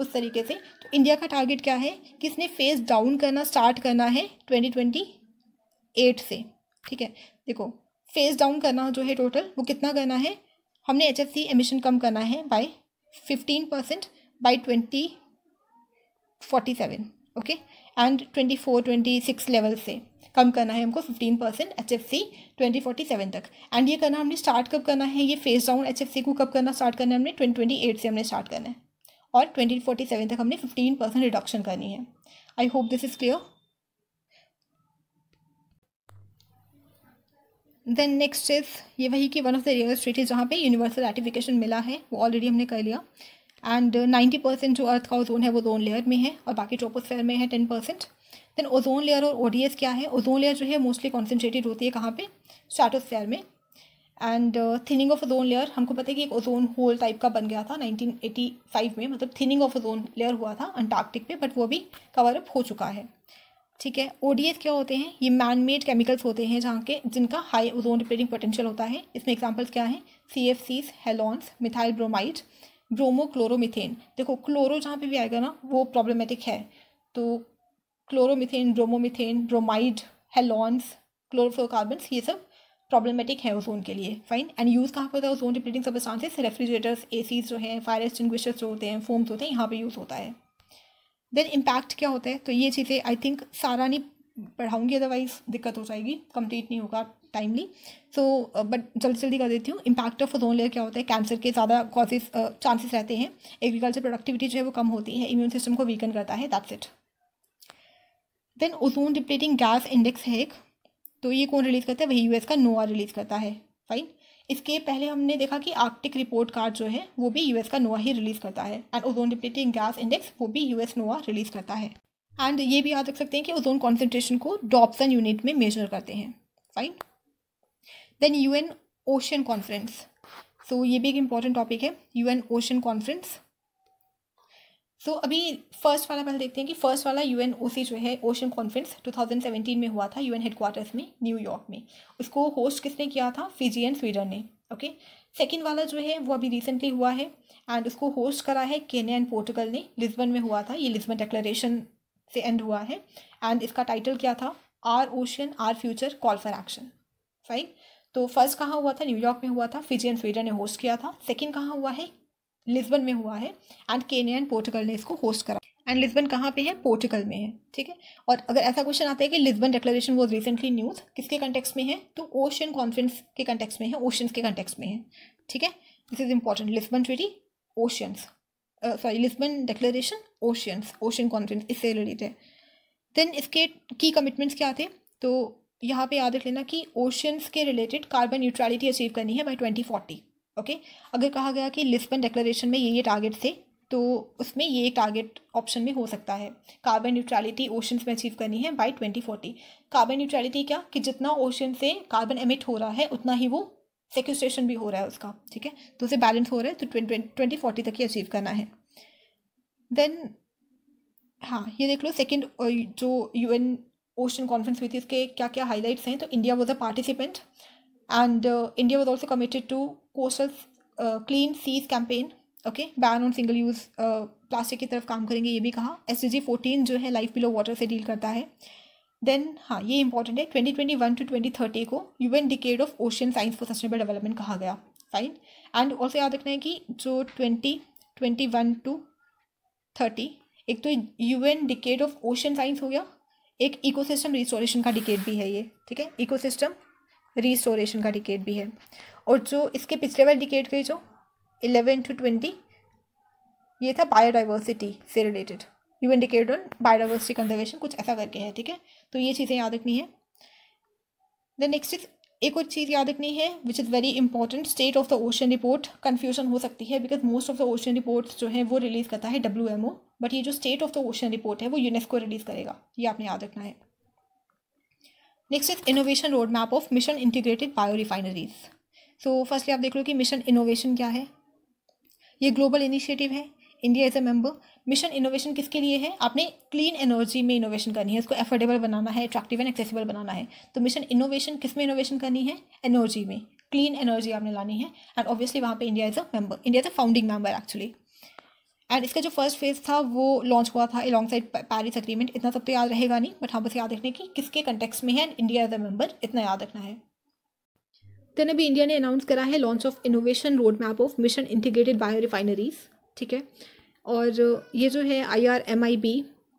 उस तरीके से तो इंडिया का टारगेट क्या है कि इसने फेस डाउन करना स्टार्ट करना है ट्वेंटी ट्वेंटी एट से ठीक है देखो फेस डाउन करना जो है टोटल वो कितना करना है हमने एच एफ सी एमिशन कम करना है by fifteen percent by twenty forty seven okay and twenty four twenty six level से कम करना है हमको fifteen percent H F C twenty forty seven तक एंड ये करना हमने स्टार्ट कब करना है ये phase down H F C को कब करना स्टार्ट करना है हमने ट्वेंटी ट्वेंटी एट से हमने स्टार्ट करना है और ट्वेंटी फोर्टी सेवन तक हमने फिफ्टीन परसेंट रिडक्शन करनी है I hope this is clear then next is ये वही कि one of the real state is जहाँ पे यूनिवर्सल आर्टिफिकेशन मिला है वो ऑलरेडी हमने कर लिया एंड नाइन्टी परसेंट जो अर्थ का जोन है वो जोन लेयर में है और बाकी ट्रोपोस्फेयर में है ten percent then ozone layer और ओडीएस क्या है ओजोन लेयर जो है मोस्टली कॉन्सेंट्रेटेड होती है कहाँ पे स्टार्टोस्फेयर में and thinning of ozone layer हमको पता है कि एक ओजोन होल टाइप का बन गया था 1985 में मतलब थिनिंग ऑफ ओजोन लेयर हुआ था अंटार्कटिक पे बट वो भी कवर अप हो चुका है ठीक है ओडीएस क्या होते हैं ये मैन मेड केमिकल्स होते हैं जहाँ के जिनका हाई ओजोन रिपेयरिंग पोटेंशियल होता है इसमें एग्जाम्पल्स क्या हैं C F Cs halons methyl bromide bromo chloromethane देखो क्लोरो जहाँ पे भी आएगा ना वो प्रॉब्लमेटिक है तो chloromethane bromomethane bromide halons chlorofluorocarbons ये सब प्रॉब्लमेटिक है ओजोन के लिए फाइन एंड यूज़ कहाँ पर होता है ozone depleting substances refrigerators ACs जो हैं फायर एक्सटिंग्विशर्स जो होते हैं फोम्स होते हैं यहाँ पर यूज़ होता है देन इम्पैक्ट क्या होता है तो ये चीज़ें आई थिंक सारा नहीं पढ़ाऊंगी अदरवाइज दिक्कत हो जाएगी कंप्लीट नहीं होगा टाइमली सो बट जल्दी जल्दी कर देती हूँ इम्पैक्ट ऑफ ओजोन लेयर क्या होता है कैंसर के ज़्यादा कॉजेज चांसेस uh, रहते हैं एग्रीकल्चर प्रोडक्टिविटी जो है वो कम होती है इम्यून सिस्टम को वीकन करता है that's it then ozone depleting gas index है एक तो ये कौन रिलीज़ करता है वही यूएस का नोआ रिलीज़ करता है फाइन इसके पहले हमने देखा कि आर्कटिक रिपोर्ट कार्ड जो है वो भी यूएस का नोआ ही रिलीज़ करता है and ozone depleting gas index वो भी यूएस नोआ रिलीज़ करता है एंड ये भी याद रख सकते हैं कि ओजोन कॉन्सेंट्रेशन को डॉप्सन यूनिट में मेजर करते हैं fine then U ocean conference so ये भी एक इम्पॉर्टेंट टॉपिक है U ocean conference so so, अभी फर्स्ट वाला पहले देखते हैं कि फर्स्ट वाला यू एन जो है ओशन कॉन्फ्रेंस 2017 में हुआ था यू एन हेडक्वार्टर्स में न्यूयॉर्क में उसको होस्ट किसने किया था फिजी एंड स्वीडन ने ओके सेकेंड वाला जो है वो अभी रिसेंटली हुआ है एंड उसको होस्ट करा है केन्या एंड पोर्टुगल ने लिस्बन में हुआ था ये लिस्बन डिक्लेरेशन से एंड हुआ है एंड इसका टाइटल क्या था our ocean our future call for action right तो फर्स्ट कहाँ हुआ था न्यूयॉर्क में हुआ था फिजी एंड स्वीडन ने होस्ट किया था सेकेंड कहाँ हुआ है लिस्बन में हुआ है एंड केनिया एंड पोर्टुगल ने इसको होस्ट करा एंड लिस्बन कहाँ पे है पोर्टुगल में है ठीक है और अगर ऐसा क्वेश्चन आता है कि Lisbon declaration was recently news किसके कंटेक्स में है तो ओशियन कॉन्फ्रेंस के कंटेक्स में है ओशंस के कंटेक्स में है ठीक है this is important Lisbon treaty oceans sorry Lisbon declaration oceans ocean conference इससे रिलेटेड है देन इसके की कमिटमेंट्स क्या थे तो यहाँ पे याद रख लेना कि ओशियंस के रिलेटेड कार्बन न्यूट्रलिटी अचीव करनी है बाई ट्वेंटी फोर्टी ओके अगर कहा गया कि लिस्बन डिक्लेरेशन में ये ये टारगेट थे तो उसमें ये एक टारगेट ऑप्शन में हो सकता है कार्बन न्यूट्रलिटी ओशन में अचीव करनी है by twenty forty carbon neutrality क्या कि जितना ओशन से कार्बन एमिट हो रहा है उतना ही वो सेक्यूस्ट्रेशन भी हो रहा है उसका ठीक है तो उसे बैलेंस हो रहा है तो ट्वेंटी फोर्टी तक ही अचीव करना है देन हाँ ये देख लो सेकेंड जो यू एन ओशन कॉन्फ्रेंस हुई थी उसके क्या क्या हाईलाइट्स हैं तो India was a participant and India was also committed to coastal clean seas campaign okay ban on single use plastic की तरफ काम करेंगे ये भी कहा एस डी फोर्टीन जो है लाइफ बिलो वाटर से डील करता है देन हाँ ये इंपॉर्टेंट है twenty twenty one to twenty thirty को UN decade of ocean science for sustainable development कहा गया फाइन एंड ऑल्सो याद रखना है कि जो twenty twenty one to thirty एक तो U N decade of ocean science हो गया एक इकोसिस्टम रिस्टोरेशन का डिकेट भी है ये ठीक है इकोसिस्टम रिस्टोरेशन का डिकेट भी है और जो इसके पिछले बार डिकेट गई जो इलेवन टू ट्वेंटी ये था बायोडाइवर्सिटी से related U decade on biodiversity conservation कुछ ऐसा करके है ठीक है तो ये चीज़ें याद रखनी है द नेक्स्ट इज एक और चीज़ याद रखनी है which is very important state of the ocean report confusion हो सकती है because most of the ocean report जो है वो रिलीज़ करता है डब्ल्यू एम ओ बट ये जो state of the ocean report है वो यूनेस्को रिलीज़ करेगा ये आपने याद रखना है next is innovation road map of mission integrated bio refineries तो फर्स्टली आप देख लो कि मिशन इनोवेशन क्या है ये ग्लोबल इनिशिएटिव है India is a member mission innovation किसके लिए है आपने क्लीन एनर्जी में इनोवेशन करनी है उसको एफोर्डेबल बनाना है अट्रैक्टिव एंड एक्सेसिबल बनाना है तो मिशन इनोवेशन किस में इनोवेशन करनी है एनर्जी में क्लीन एनर्जी आपने लानी है एंड ऑब्वियसली वहाँ पे India is a member India is a founding member actually and इसका जो फर्स्ट फेज था वो लॉन्च हुआ था अलॉन्ग साइड पैरिस अग्रीमेंट इतना सब तो याद रहेगा नहीं बट हाँ बस याद रखने की किसके कंटेक्स में है and India as a member इतना याद रखना है देन अभी इंडिया ने अनाउंस करा है launch of innovation road map of mission integrated bio refineries ठीक है और ये जो है I R M I B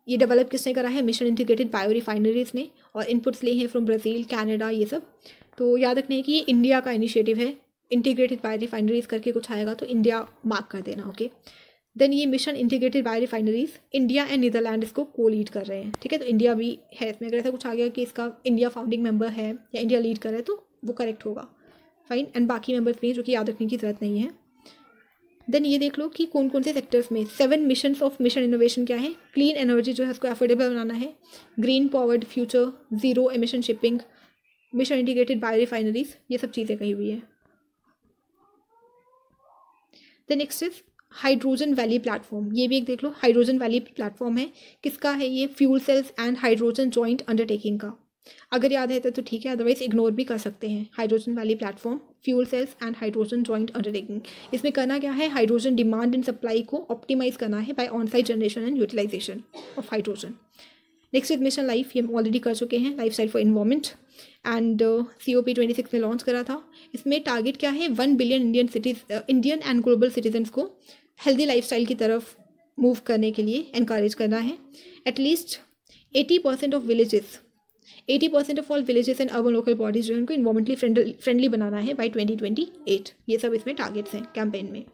ये डेवलप किसने करा है मिशन इंटीग्रेटेड बायो रिफाइनरीज ने और इनपुट्स लिए हैं फ्रॉम ब्राज़ील कैनेडा ये सब तो याद रखने की कि ये इंडिया का इनिशिएटिव है इंटीग्रेटेड बायो रिफाइनरीज करके कुछ आएगा तो इंडिया मार्क कर देना ओके देन ये mission integrated bio refineries India and Netherlands इसको को लीड कर रहे हैं ठीक है तो इंडिया भी है इसमें अगर ऐसा कुछ आ गया कि इसका इंडिया फाउंडिंग मेम्बर है या इंडिया लीड कर रहा है तो वो करेक्ट होगा फाइन एंड बाकी मेंबर्स में जो कि याद रखने की ज़रूरत नहीं है देन ये देख लो कि कौन कौन से सेक्टर्स में seven mission of mission innovation क्या है क्लीन एनर्जी जो है उसको एफोर्डेबल बनाना है green powered future zero emission shipping mission integrated bio refineries ये सब चीज़ें कही हुई है the next is hydrogen valley platform ये भी एक देख लो हाइड्रोजन वैली प्लेटफॉर्म है किसका है ये fuel cells and hydrogen joint undertaking का अगर याद है तो, तो ठीक है अदरवाइज इग्नोर भी कर सकते हैं hydrogen valley platform fuel cells and hydrogen joint undertaking इसमें करना क्या है हाइड्रोजन डिमांड एंड सप्लाई को ऑप्टिमाइज करना है by on side generation and utilisation of hydrogen next is mission life ये हम ऑलरेडी कर चुके हैं lifestyle for environment and C O P twenty six में लॉन्च करा था इसमें टारगेट क्या है one billion Indian cities Indian and global citizens को हेल्दी लाइफ स्टाइल की तरफ मूव करने के लिए इनक्रेज करना है at least eighty percent of villages eighty percent of all villages and urban local bodies जो है उनको इन्वामेंटली फ्रेंडली बनाना है बाई ट्वेंटी ट्वेंटी एट ये सब इसमें टारगेट्स हैं कैंपेन में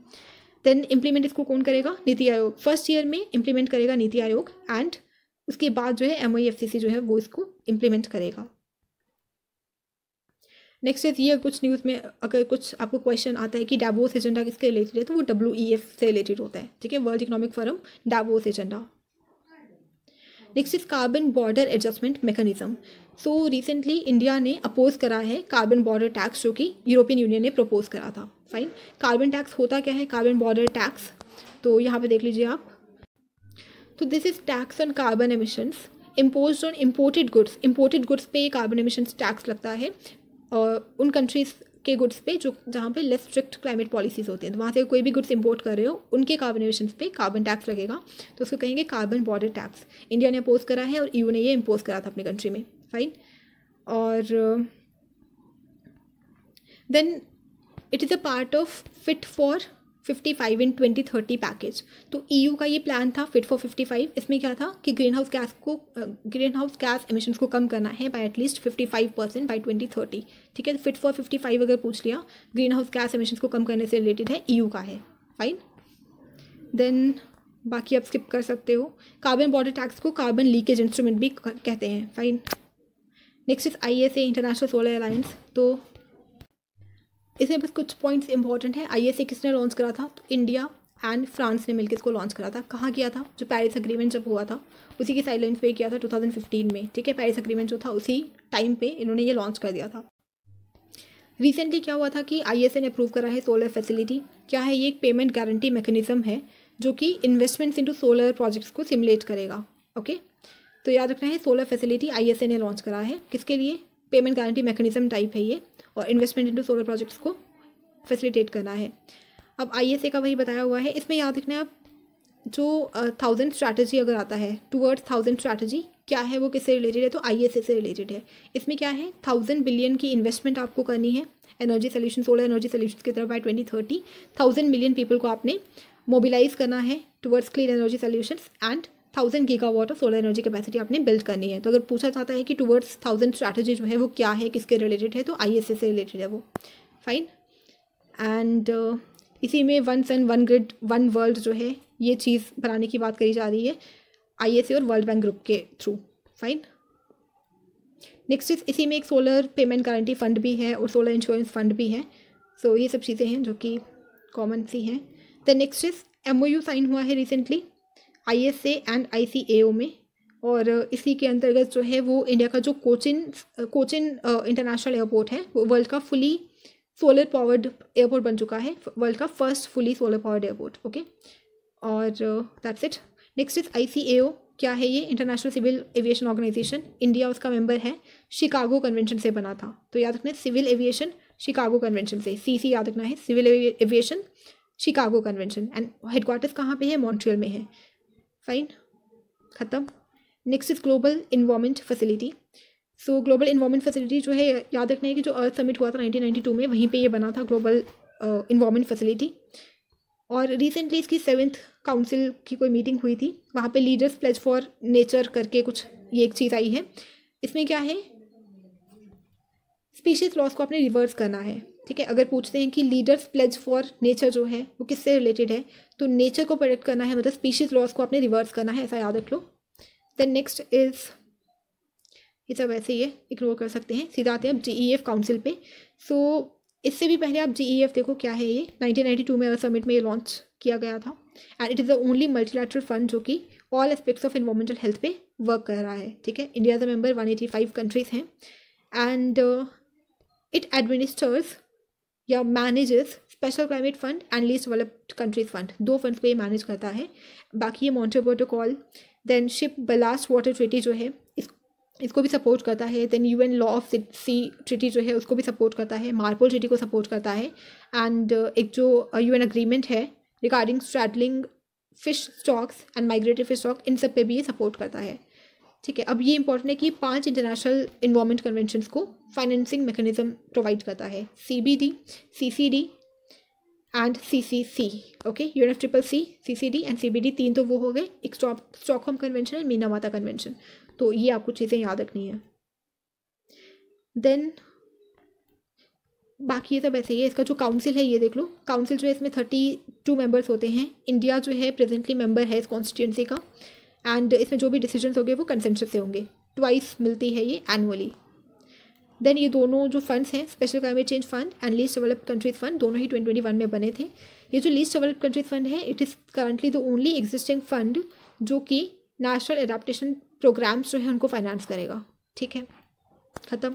देन इम्प्लीमेंट इसको कौन करेगा नीति आयोग फर्स्ट ईयर में इम्प्लीमेंट करेगा नीति आयोग एंड उसके बाद जो है एम जो है वो इसको इम्प्लीमेंट करेगा नेक्स्ट इज ये कुछ न्यूज़ में अगर कुछ आपको क्वेश्चन आता है कि डाबोस एजेंडा किसके रिलेटेड है तो वो डब्ल्यू ई एफ से रिलेटेड होता है ठीक है World Economic Forum Davos agenda next is carbon border adjustment mechanism so recently India ने अपोज करा है कार्बन बॉर्डर टैक्स जो कि यूरोपियन यूनियन ने प्रपोज करा था फाइन कार्बन टैक्स होता क्या है कार्बन बॉर्डर टैक्स तो यहाँ पे देख लीजिए आप तो this is tax on carbon emissions impose on imported goods imported goods पे कार्बन एमिशंस टैक्स लगता है और उन कंट्रीज के गुड्स पे जो जहाँ पे लेस स्ट्रिक्ट क्लाइमेट पॉलिसीज होती हैं तो वहाँ से कोई भी गुड्स इंपोर्ट कर रहे हो उनके कार्बन एमिशन पे कार्बन टैक्स लगेगा तो उसको कहेंगे कार्बन बॉर्डर टैक्स इंडिया ने अपोज करा है और यू ने ये इम्पोज करा था अपनी कंट्री में फाइन और then it is a part of fit for fifty five in twenty thirty package तो यू e का ये प्लान था फिट फॉर फिफ्टी फाइव इसमें क्या था कि ग्रीन हाउस गैस को ग्रीन हाउस गैस एमिशन को कम करना है by at least fifty five percent by twenty thirty ठीक है फिट फॉर फिफ्टी फाइव अगर पूछ लिया ग्रीन हाउस गैस एमिशन को कम करने से रिलेटेड है ई e का है फाइन देन बाकी आप स्किप कर सकते हो कार्बन बॉर्डर टैक्स को कार्बन लीकेज इंस्ट्रूमेंट भी कहते हैं fine next is I S A international solar alliance तो इसमें बस कुछ पॉइंट्स इंपॉर्टेंट हैं ए किसने लॉन्च करा था तो इंडिया एंड फ्रांस ने मिलकर इसको लॉन्च करा था कहाँ किया था जो पैरिस अग्रीमेंट जब हुआ था उसी की साइलेंस पे किया था 2015 में ठीक है पैरिस अग्रीमेंट जो था उसी टाइम पे इन्होंने ये लॉन्च कर दिया था रिसेंटली क्या हुआ था कि आई ने अप्रूव करा है सोलर फैसिलिटी क्या है ये एक पेमेंट गारंटी मैकेनिज्म है जो कि इन्वेस्टमेंट्स इंटू सोलर प्रोजेक्ट्स को सिमुलेट करेगा ओके तो याद रखना है सोलर फैसिलिटी आई ने लॉन्च करा है किसके लिए पेमेंट गारंटी मैकेनिज्म टाइप है ये और इन्वेस्टमेंट इनटू सोलर प्रोजेक्ट्स को फैसिलिटेट करना है अब आई का वही बताया हुआ है इसमें याद रखना है आप जो थाउजेंड स्ट्रैटेजी अगर आता है टूवर्ड्स थाउजेंड स्ट्रैटेजी क्या है वो किससे रिलेटेड है तो आई से रिलेटेड है इसमें क्या है थाउजेंड बिलियन की इन्वेस्टमेंट आपको करनी है energy solution solar energy solution की तरफ by twenty thirty thousand million people को आपने मोबिलाइज करना है towards clean energy solutions and thousand watt of solar energy capacity आपने बिल्ड करनी है तो अगर पूछा जाता है कि टूवर्ड्स थाउजेंड स्ट्रैटेजी जो है वो क्या है किसके रिलेटेड है तो आई एस से रिलेटेड है वो फाइन एंड uh, इसी में one sun one grid one world जो है ये चीज़ बनाने की बात करी जा रही है आई एस ए और वर्ल्ड बैंक ग्रुप के थ्रू फाइन नेक्स्ट इस इसी में एक सोलर पेमेंट गारंटी फंड भी है और सोलर इंश्योरेंस फंड भी है सो so, ये सब चीज़ें हैं जो कि कॉमन सी हैं the next is M O U sign हुआ है recently I A and I सी ओ में और इसी के अंतर्गत जो है वो इंडिया का जो कोचिन कोचिन इंटरनेशनल एयरपोर्ट है वो वर्ल्ड का फुली सोलर पावर्ड एयरपोर्ट बन चुका है वर्ल्ड का first fully solar powered airport okay और that's it next is I C A क्या है ये international civil aviation organisation India उसका मेंबर है शिकागो कन्वेंशन से बना था तो याद रखना सिविल एविएशन शिकागो कन्वेंशन से सी सी याद रखना है civil aviation Chicago convention and headquarters कहाँ पे है मॉन्ट्रियल में है फाइन ख़त्म next is global environment facility so global environment facility जो है याद रखना है कि जो अर्थ समिट हुआ था 1992 में वहीं पे ये बना था ग्लोबल इन्वामेंट फैसिलिटी और रिसेंटली इसकी सेवन्थ काउंसिल की कोई मीटिंग हुई थी वहाँ पे लीडर्स प्लेज फॉर नेचर करके कुछ ये एक चीज़ आई है इसमें क्या है स्पीशीज लॉस को आपने रिवर्स करना है ठीक है अगर पूछते हैं कि लीडर्स प्लेज फॉर नेचर जो है वो किससे रिलेटेड है तो नेचर को प्रोटेक्ट करना है मतलब स्पीशीज लॉस को आपने रिवर्स करना है ऐसा याद रख लो देन नेक्स्ट इज़ ये सब ऐसे ही है इग्नोर कर सकते हैं सीधा आते हैं आप जी काउंसिल पे सो so, इससे भी पहले आप जी e देखो क्या है ये 1992 में समिट में ये लॉन्च किया गया था and it is the only multilateral fund जो कि all aspects of environmental health पे वर्क कर रहा है ठीक है इंडिया का मेंबर फाइव कंट्रीज़ हैं एंड इट एडमिनिस्टर्स या manages special climate fund and least developed countries fund दो फंड को ये मैनेज करता है बाकी ये Montreal protocol then ship ballast water treaty जो है इस इसको भी सपोर्ट करता है then you N law of sea treaty जो है उसको भी सपोर्ट करता है मारपोल ट्रिटी को सपोर्ट करता है एंड एक जो यू एन अग्रीमेंट है regarding straddling fish stocks and migratory fish stock इन सब पे भी ये सपोर्ट करता है ठीक है अब ये इंपॉर्टेंट है कि पांच इंटरनेशनल इन्वामेंट कन्वेंशन को फाइनेंसिंग मैकेनिज्म प्रोवाइड करता है C B D C C D and C C C okay F triple C C C D and C B D तीन तो वो हो गए एक Stockholm convention and Minamata convention तो ये आपको चीज़ें याद रखनी है देन बाकी ये सब ऐसे ही है इसका जो काउंसिल है ये देख लो काउंसिल जो है इसमें थर्टी टू मेम्बर्स होते हैं इंडिया जो है प्रेजेंटली मेम्बर है इस कॉन्स्टिट्यूंसी का एंड इसमें जो भी डिसीजन होंगे वो कंसेंसस से होंगे ट्वाइस मिलती है ये एनुअली देन ये दोनों जो फंड्स हैं special climate change fund and least develop countries fund दोनों ही ट्वेंटी वन में बने थे ये जो लीस्ट डेवलप कंट्रीज फंड है it is currently the only existing fund जो कि नेशनल एडाप्टेशन प्रोग्राम्स जो है उनको फाइनेंस करेगा ठीक है ख़त्म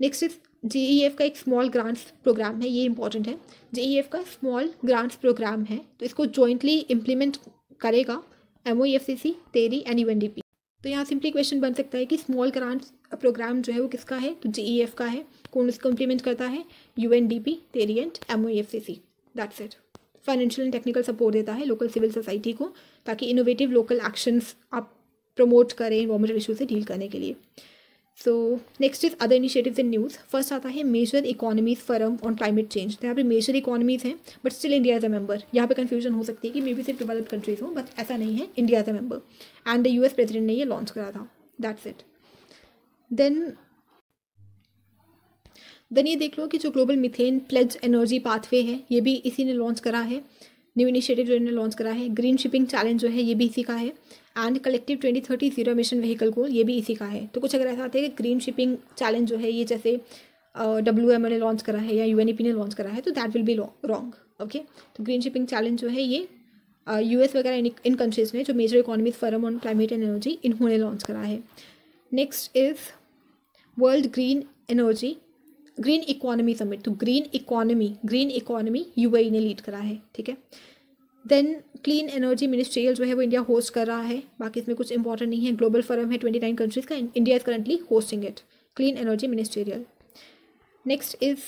नेक्स्ट इज जे का एक स्मॉल ग्रांट्स प्रोग्राम है ये इंपॉर्टेंट है जे e का स्मॉल ग्रांट्स प्रोग्राम है तो इसको जॉइंटली इम्प्लीमेंट करेगा M O F C C तेरी यू एन डी पी तो यहाँ सिंपली क्वेश्चन बन सकता है कि स्मॉल ग्रांट प्रोग्राम जो है वो किसका है तो जी e का है कौन उसको इम्प्लीमेंट करता है यू एन डी पी टेरियंट M O F C C that's it financial and technical support देता है लोकल सिविल सोसाइटी को ताकि इनोवेटिव लोकल एक्शंस आप प्रमोट करें इन्वामेंटल इशू से डील करने के लिए so next is other initiative in news first आता है major economies forum on climate change तो यहाँ पे मेजर इकोनॉमीज हैं but still India is a member यहाँ पे कन्फ्यूजन हो सकती है कि मे बी सिर्फ डेवलप्ड कंट्रीज हों बट ऐसा नहीं है India is a member and the S president ने ये लॉन्च करा था दैट्स इट देन देन ये देख लो कि जो global methane pledge energy pathway है ये भी इसी ने लॉन्च करा है न्यू इनिशिएटिव जो इन्होंने लॉन्च करा है ग्रीन शिपिंग चैलेंज जो है ये भी इसी का है and collective twenty thirty zero mission vehicle goal ये भी इसी का है तो कुछ अगर ऐसा आता है कि ग्रीन शिपिंग चैलेंज जो है ये जैसे डब्ल्यू एम ने लॉन्च करा है या यू e ने लॉन्च करा है तो that will be wrong okay तो ग्रीन शिपिंग चैलेंज जो है ये यू एस वगैरह इन कंट्रीज ने जो major economies forum on climate and energy इन्होंने लॉन्च करा है next is world green energy green economy summit तो green economy green economy A ने लीड करा है ठीक है देन क्लीन एनर्जी मिनिस्ट्रियल जो है वो इंडिया होस्ट कर रहा है बाकी इसमें कुछ इंपॉर्टेंट नहीं है ग्लोबल फॉरम है ट्वेंटी नाइन कंट्रीज़ का India is currently hosting it clean energy ministerial next is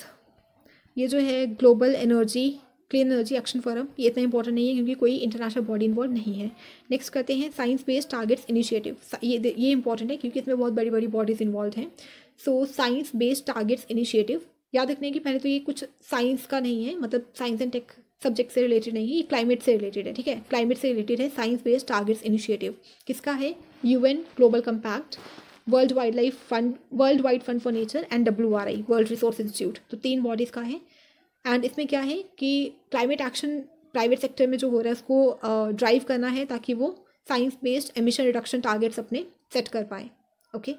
ये जो है global energy clean energy action forum ये इतना इंपॉर्टेंट नहीं है क्योंकि कोई इंटरनेशनल बॉडी इन्वॉल्व नहीं है नेक्स्ट करते हैं साइंस बेस्ड टारगेट्स इनिशिएटिव ये ये इंपॉर्टेंट है क्योंकि इसमें बहुत बड़ी बड़ी बॉडीज इन्वॉल्व हैं so science based targets initiative याद रखने की पहले तो ये कुछ साइंस का नहीं है मतलब साइंस एंड टेक सब्जेक्ट से रिलेटेड नहीं है ये क्लाइमेट से रिलेटेड है ठीक है क्लाइमेट से रिलेटेड है साइंस बेस्ड टारगेट्स इनिशिएटिव किसका है UN global compact world wildlife fund world wide fund for nature and W R I world resource institute तो तीन बॉडीज़ का है एंड इसमें क्या है कि क्लाइमेट एक्शन प्राइवेट सेक्टर में जो हो रहा है उसको ड्राइव uh, करना है ताकि वो science based emission reduction targets अपने सेट कर पाए ओके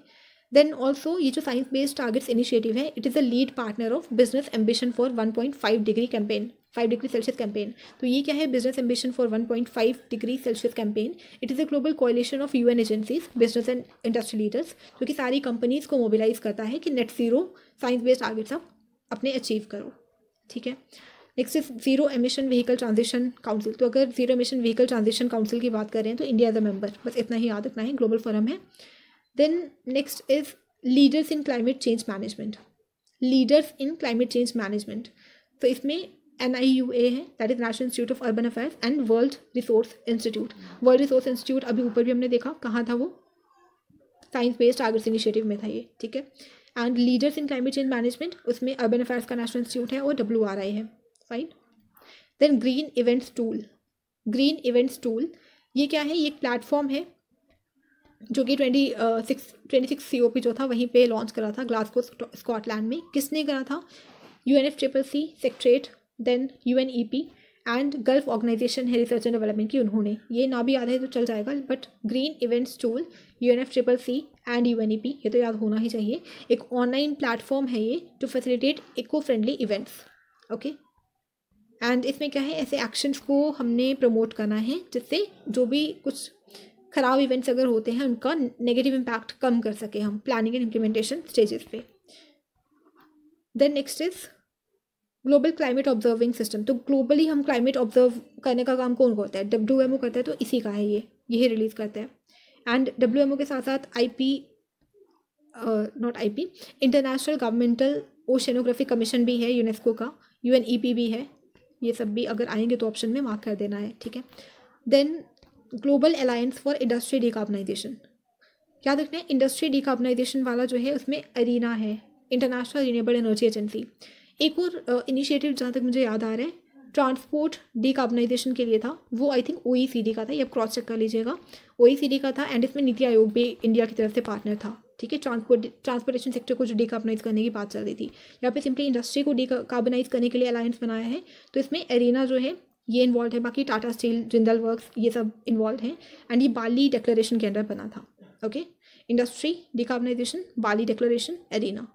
देन ऑल्सो ये जो साइंस बेस्ड टारगेट्स इनिशिएटिव है it is a lead partner of business ambition for one point five degree campaign five degree Celsius campaign तो ये क्या है business ambition for one point five degree Celsius campaign it is a global coalition of U N agencies business and industry leaders जो कि सारी companies को mobilise करता है कि net zero science based targets आप अपने अचीव करो ठीक है next is zero emission vehicle transition council तो अगर zero emission vehicle transition council की बात करें तो इंडिया एज अ मेंबर बस इतना ही याद रखना है ग्लोबल फोरम है then next is leaders in climate change management leaders in climate change management तो इसमें एन आई यू ए है that is national institute of urban affairs and world resource institute world resource institute अभी ऊपर भी हमने देखा कहाँ था वो साइंस बेस्ड आगर्स इनिशिएटिव में था ये ठीक है and leaders in climate change management उसमें अर्बन अफेयर्स का नेशनल इंस्टीट्यूट है और डब्ल्यू आर आई है fine then green events tool green events tool ये क्या है ये एक प्लेटफॉर्म है जो कि twenty six twenty six C O P जो था वहीं पे लॉन्च करा था ग्लासगो स्कॉटलैंड में किसने करा था U N F triple C secretariat then P and gulf organisation है रिसर्च एंड डेवलपमेंट की उन्होंने ये ना भी याद है तो चल जाएगा but green events tool U N F triple C and U N E P ये तो याद होना ही चाहिए एक ऑनलाइन प्लेटफॉर्म है ये to facilitate eco friendly events okay and इसमें क्या है ऐसे एक्शंस को हमने प्रमोट करना है जिससे जो भी कुछ ख़राब इवेंट्स अगर होते हैं उनका नेगेटिव इम्पैक्ट कम कर सकें हम प्लानिंग एंड इम्प्लीमेंटेशन स्टेजेस पे then next is global climate observing system तो ग्लोबली हम क्लाइमेट ऑब्जर्व करने का काम कौन करता है डब्ल्यू एम ओ करता है तो इसी का है ये यही रिलीज़ करता है एंड डब्ल्यू एम ओ के साथ साथ I P not I P international governmental oceanography commission भी है यूनेस्को का यू एन ई पी भी है ये सब भी अगर आएंगे तो ऑप्शन में मार्क कर देना है ठीक है then global alliance for industry decarbonisation याद रखना है इंडस्ट्री डिकार्बनाइजेशन वाला जो है उसमें अरीना है इंटरनेशनल रिन्यूएबल एनर्जी एजेंसी एक और इनिशिएटिव जहाँ तक मुझे याद आ रहा है ट्रांसपोर्ट डिकार्बनाइजेशन के लिए था वो आई थिंक ओ का था ये आप क्रॉस चेक कर लीजिएगा ओ का था एंड इसमें नीति आयोग भी इंडिया की तरफ से पार्टनर था ठीक है ट्रांसपोर्ट ट्रांसपोर्टेशन सेक्टर को जो डिकार्बनाइज करने की बात चल रही थी यहाँ पे सिंपली इंडस्ट्री को डिकार्बनाइज करने के लिए अलायंस बनाया है तो इसमें एरिना जो है ये इन्वॉल्व है बाकी टाटा स्टील जिंदल वर्क ये सब इन्वॉल्व हैं एंड ये बाली डिक्लेरेशन के अंडर बना था okay industry decarbonisation Bali declaration arena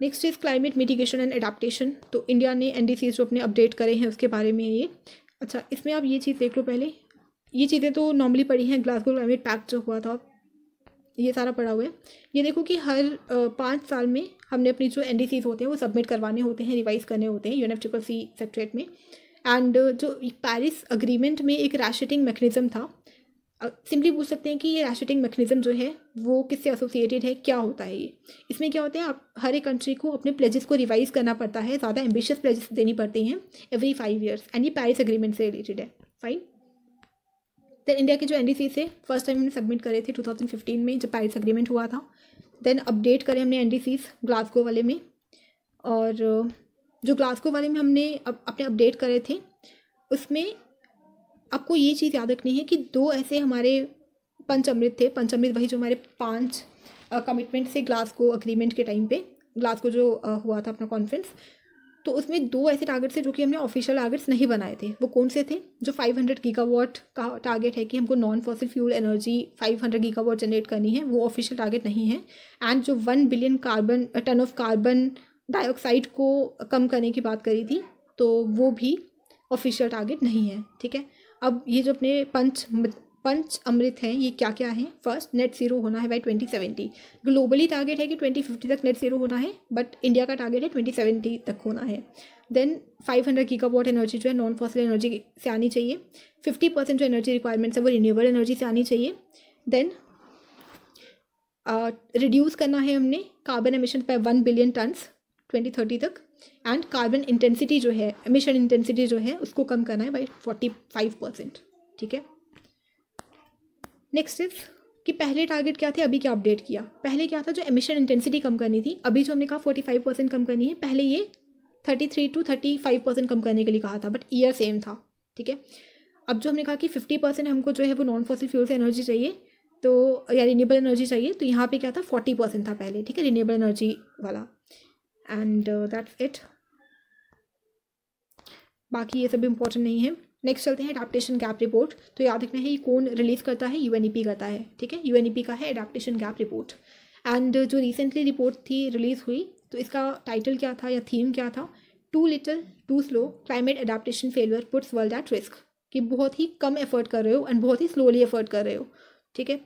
next is climate mitigation and adaptation तो इंडिया ने एन जो अपने अपडेट करे हैं उसके बारे में ये अच्छा इसमें आप ये चीज़ देख लो पहले ये चीज़ें तो नॉर्मली पढ़ी हैं ग्लासगो क्लाइमेट पैक्ट जो हुआ था ये सारा पड़ा हुआ है ये देखो कि हर पाँच साल में हमने अपनी जो एन होते हैं वो सबमिट करवाने होते हैं रिवाइज करने होते हैं यू सी सेक्ट्रेट में एंड जो पेरिस अग्रीमेंट में एक रैशिटिंग मैकेनिज़्म था सिंपली पूछ सकते हैं कि ये रैशिटिंग मैकेनिज्म जो है वो किससे एसोसिएटेड है क्या होता है ये इसमें क्या होता है आप हर एक कंट्री को अपने प्लेजेस को रिवाइज करना पड़ता है ज़्यादा एम्बिशियस प्लेजेस देनी पड़ती हैं एवरी फाइव ईयर्स एंड ये पैरिस एग्रीमेंट से रिलेटेड है फाइन देन इंडिया के जो एन डी सी से फर्स्ट टाइम हमने सबमिट करे थे टू थाउजेंड फिफ्टीन में जब पैरिस एग्रीमेंट हुआ था देन अपडेट करें हमने एन डी सीज ग्लासगो वाले में और जो ग्लासगो वाले में हमने अपने अपडेट करे थे उसमें आपको ये चीज़ याद रखनी है कि दो ऐसे हमारे पंचअमृत थे पंचअमृत वही जो हमारे पांच कमिटमेंट से ग्लासगो अग्रीमेंट के टाइम पे ग्लासगो जो आ, हुआ था अपना कॉन्फ्रेंस तो उसमें दो ऐसे टारगेट्स थे जो कि हमने ऑफिशियल टारगेट्स नहीं बनाए थे वो कौन से थे जो 500 हंड्रेड का टारगेट है कि हमको non fossil fuel energy 500 gigawatt generate करनी है वो ऑफिशियल टारगेट नहीं है एंड जो one billion carbon tonne of carbon dioxide को कम करने की बात करी थी तो वो भी ऑफिशियल टारगेट नहीं है ठीक है अब ये जो अपने पंच पंच अमृत हैं ये क्या क्या हैं फर्स्ट नेट जीरो होना है by twenty seventy globally target है कि ट्वेंटी फिफ्टी तक नेट जीरो होना है बट इंडिया का टारगेट है ट्वेंटी सेवेंटी तक होना है देन फाइव हंड्रेड की वॉट एनर्जी जो है नॉन फॉसिल एनर्जी से आनी चाहिए फिफ्टी परसेंट जो एनर्जी रिक्वायरमेंट्स है वो रिन्यूएबल एनर्जी से आनी चाहिए देन रिड्यूस uh, करना है हमने कार्बन एमिशन पर one billion tonnes twenty thirty तक एंड कार्बन इंटेंसिटी जो है एमिशन इंटेंसिटी जो है उसको कम करना है बाई फोर्टी फाइव परसेंट ठीक है नेक्स्ट इज कि पहले टारगेट क्या थे अभी क्या अपडेट किया पहले क्या था जो एमिशन इंटेंसिटी कम करनी थी अभी जो हमने कहा फोर्टी फाइव परसेंट कम करनी है पहले ये thirty three to thirty five percent कम करने के लिए कहा था बट ईयर सेम था ठीक है अब जो हमने कहा कि फिफ्टी परसेंट हमको जो है वो नॉन फॉसिल फ्यूल से एनर्जी चाहिए तो या रिन्यूएबल एनर्जी चाहिए तो यहाँ पे क्या था फोर्टी परसेंट था पहले ठीक है रिन्यूएबल एनर्जी वाला एंड दैट्स इट बाकी ये सब इम्पोर्टेंट नहीं है नेक्स्ट चलते हैं एडाप्टेशन गैप रिपोर्ट तो याद रखना है ये कौन रिलीज़ करता है यू करता है ठीक है यू का है एडाप्टेशन गैप रिपोर्ट एंड जो रिसेंटली रिपोर्ट थी रिलीज़ हुई तो इसका टाइटल क्या था या थीम क्या था too little too slow climate adaptation failure puts world at risk कि बहुत ही कम एफर्ट कर रहे हो एंड बहुत ही स्लोली एफर्ट कर रहे हो ठीक है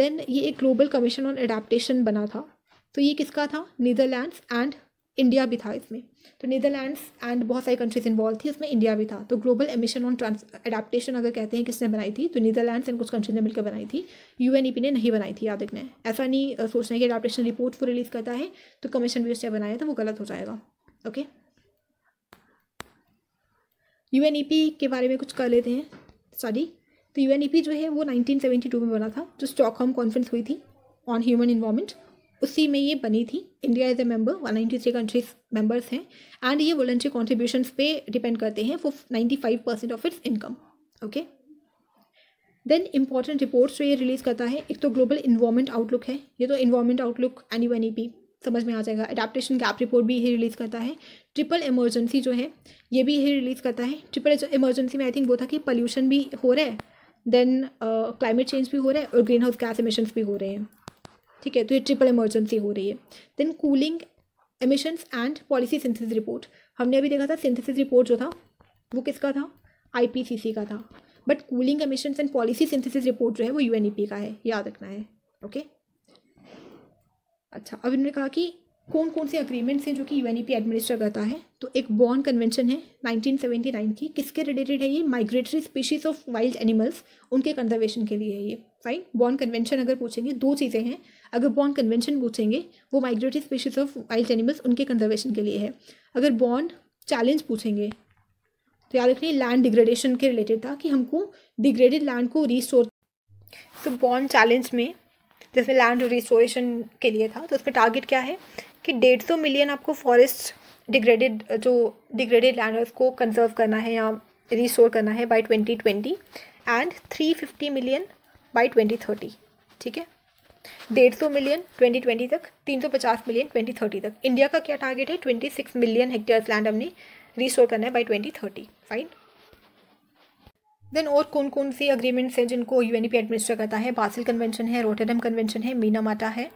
देन ये एक ग्लोबल कमीशन ऑन एडाप्टेशन बना था तो ये किसका था नीदरलैंड्स एंड इंडिया भी था इसमें तो नीदरलैंड्स एंड बहुत सारी कंट्रीज इन्वॉल्व थी इसमें इंडिया भी था तो global emission on trans adaptation अगर कहते हैं किसने बनाई थी तो नीदरलैंड्स एंड कुछ कंट्रीज ने मिलकर बनाई थी यू ने नहीं बनाई थी याद रखना है ऐसा नहीं सोचना है कि एडाप्टेशन रिपोर्ट को रिलीज़ करता है तो कमीशन भी उसने बनाया था वो गलत हो जाएगा okay U N E P के बारे में कुछ कर लेते हैं सॉरी तो यू एन ई पी जो है वो नाइनटीन सेवेंटी टू में बना था जो स्टॉकहोम कॉन्फ्रेंस हुई थी ऑन ह्यूमन इन्वॉर्मेंट उसी में ये बनी थी India is a member 193 countries members हैं एंड ये वॉल्ट्री कॉन्ट्रीब्यूशन पे डिपेंड करते हैं for five percent of its income okay then important reports जो ये रिलीज़ करता है एक तो ग्लोबल इन्वॉर्मेंट आउटलुक है ये तो इन्वॉर्मेंट आउटलुक एनी वनी ई पी समझ में आ जाएगा अडाप्टेशन गैप रिपोर्ट भी ये रिलीज़ करता है ट्रिपल इमरजेंसी जो है ये भी ये रिलीज़ करता है ट्रिपल इमरजेंसी में आई थिंक वो था कि पोल्यूशन भी हो रहा है देन क्लाइमेट चेंज भी हो रहा है और ग्रीन हाउस गैस इमिशंस भी हो रहे हैं ठीक है तो ये ट्रिपल इमरजेंसी हो रही है then cooling emissions and policy synthesis report हमने अभी देखा था सिंथेसिस रिपोर्ट जो था वो किसका था आईपीसीसी का था but cooling emissions and policy synthesis report जो है वो यूएनईपी e का है याद रखना है ओके okay? अच्छा अब इन्होंने कहा कि कौन कौन से अग्रीमेंट्स हैं जो कि यूएनईपी एडमिनिस्टर e करता है तो एक बॉर्न कन्वेंशन है 1979 की किसके रिलेटेड है ये migratory species of wild animals उनके कंजर्वेशन के लिए है ये फाइन बॉन्ड कन्वेंशन अगर पूछेंगे दो चीज़ें हैं अगर बॉन्ड कन्वेंशन पूछेंगे वो migratory species of wild animals उनके कंजर्वेशन के लिए है अगर बॉन्ड चैलेंज पूछेंगे तो याद रखिए लैंड डिग्रेडेशन के रिलेटेड था कि हमको डिग्रेडेड लैंड को रिस्टोर तो बॉन्ड चैलेंज में जैसे लैंड रिस्टोरेशन के लिए था तो उसका टारगेट क्या है कि डेढ़ सौ मिलियन आपको फॉरेस्ट डिग्रेडेड जो डिग्रेडेड लैंड है उसको कंजर्व करना है या रिस्टोर करना है by twenty twenty and three fifty million by twenty thirty ठीक है डेढ़ सौ मिलियन ट्वेंटी ट्वेंटी तक तीन सौ पचास मिलियन ट्वेंटी थर्टी तक इंडिया का क्या टारगेट है twenty six million hectares land हमने रिस्टोर करना है by twenty thirty fine then और कौन कौन सी अग्रीमेंट्स हैं जिनको यू एन पी एडमिनिस्टर करता है बासिल कन्वेंशन है रोटेडम कन्वेंशन है मीना माटा है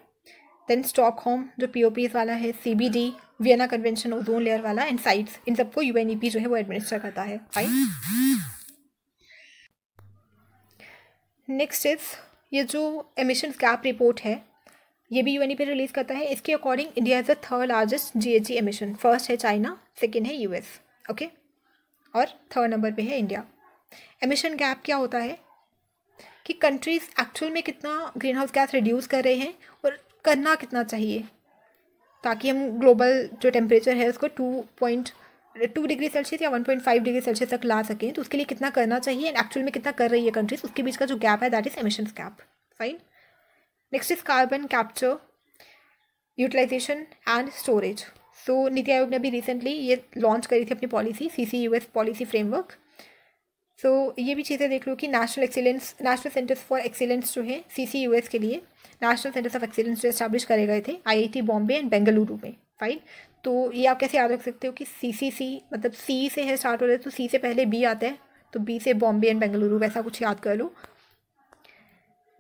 देन स्टॉक होम जो पी ओ पीज वाला है C B D Vienna convention ozone layer वाला एंड साइट्स इन सबको यू एन ई पी जो है वो एडमिनिस्टर करता है फाइन नेक्स्ट इज ये जो एमिशन गैप रिपोर्ट है ये भी यूएनई e पे रिलीज़ करता है इसके according India is the third largest GHG emission first है चाइना सेकेंड है यूएस ओके और थर्ड नंबर पे है इंडिया एमिशन गैप क्या होता है कि कंट्रीज़ एक्चुअल में कितना ग्रीन हाउस गैस रिड्यूस कर रहे हैं और करना कितना चाहिए ताकि हम ग्लोबल जो टेम्परेचर है उसको two point two degree Celsius या one point five degree Celsius तक ला सकें तो उसके लिए कितना करना चाहिए एंड एक्चुअल में कितना कर रही है कंट्रीज उसके बीच का जो गैप है that is emission gap fine next is carbon capture utilisation and storage so NITI Aayog ने अभी रिसेंटली ये लॉन्च करी थी अपनी policy C C U S policy framework so ये भी चीज़ें देख लो कि national excellence national centres for excellence जो है सी सी यू एस के लिए नेशनल सेंटर्स ऑफ एक्सीलेंस जो इस्टेब्लिश करे गए थे I I T Bombay and Bengaluru में फाइन तो ये आप कैसे याद रख सकते हो कि सी सी सी मतलब सी से है स्टार्ट हो रहा है तो सी से पहले बी आता है तो बी से बॉम्बे एंड बेंगलुरु वैसा कुछ याद कर लो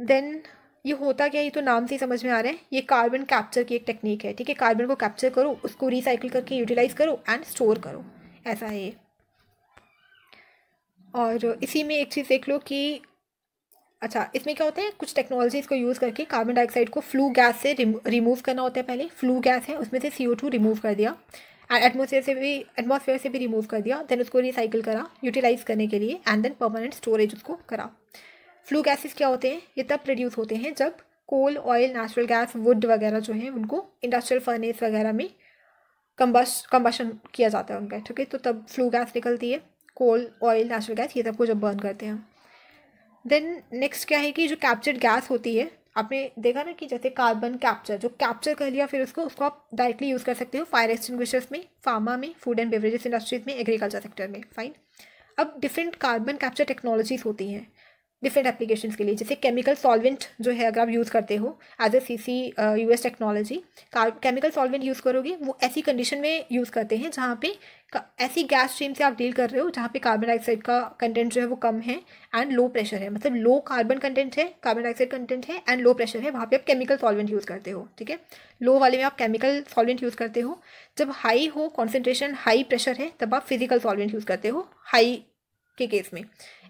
देन ये होता क्या ये तो नाम से ही समझ में आ रहा है ये कार्बन कैप्चर की एक टेक्निक है ठीक है कार्बन को कैप्चर करो उसको रिसाइकिल करके यूटिलाइज़ करो एंड स्टोर करो ऐसा है ये और इसी में एक चीज़ देख लो कि अच्छा इसमें क्या होता है कुछ टेक्नोलॉजीज़ को यूज़ करके कार्बन डाइऑक्साइड को फ्लू गैस से रिमूव करना होता है पहले फ्लू गैस है उसमें से सी ओ टू रिमूव कर दिया एंड एटमोसफेयर से भी एटमोसफेयर से भी रिमूव कर दिया देन उसको रिसाइकिल करा यूटिलाइज करने के लिए एंड देन परमानेंट स्टोरेज उसको करा फ्लू गैसेस क्या होते हैं ये तब प्रोड्यूस होते हैं जब coal oil natural gas wood वगैरह जो है उनको इंडस्ट्रियल फर्नेस वगैरह में कम्बश कम्बशन किया जाता है उनका ठीक है तो तब फ्लू गैस निकलती है कोल ऑयल नेचुरल गैस ये सब को जब बर्न करते हैं देन नेक्स्ट क्या है कि जो कैप्चर्ड गैस होती है आपने देखा ना कि जैसे कार्बन कैप्चर जो कैप्चर कर लिया फिर उसको उसको आप डायरेक्टली यूज़ कर सकते हो फायर एक्सटिंग्विशर्स में फार्मा में फूड एंड बेवरेजेस इंडस्ट्रीज में एग्रीकल्चर सेक्टर में फाइन अब डिफरेंट कार्बन कैप्चर टेक्नोलॉजीज़ होती हैं डिफरेंट एप्लीकेशन के लिए जैसे केमिकल सॉल्वेंट जो है अगर आप यूज़ करते हो as a C C U S technology chemical solvent use करोगे वो ऐसी कंडीशन में यूज़ करते हैं जहाँ पे ऐसी गैस स्ट्रीम से आप डील कर रहे हो जहाँ पे कार्बन डाइऑक्साइड का कंटेंट जो है वो कम है एंड लो प्रेशर है मतलब लो कार्बन कंटेंट है कार्बन डाइऑक्साइड कंटेंट है एंड लो प्रेशर है वहाँ पे आप केमिकल सॉल्वेंट यूज़ करते हो ठीक है लो वाले में आप केमिकल सॉल्वेंट यूज़ करते हो जब हाई हो कॉन्सेंट्रेशन हाई प्रेशर है तब आप फिजिकल सॉल्वेंट यूज़ करते हो हाई के केस में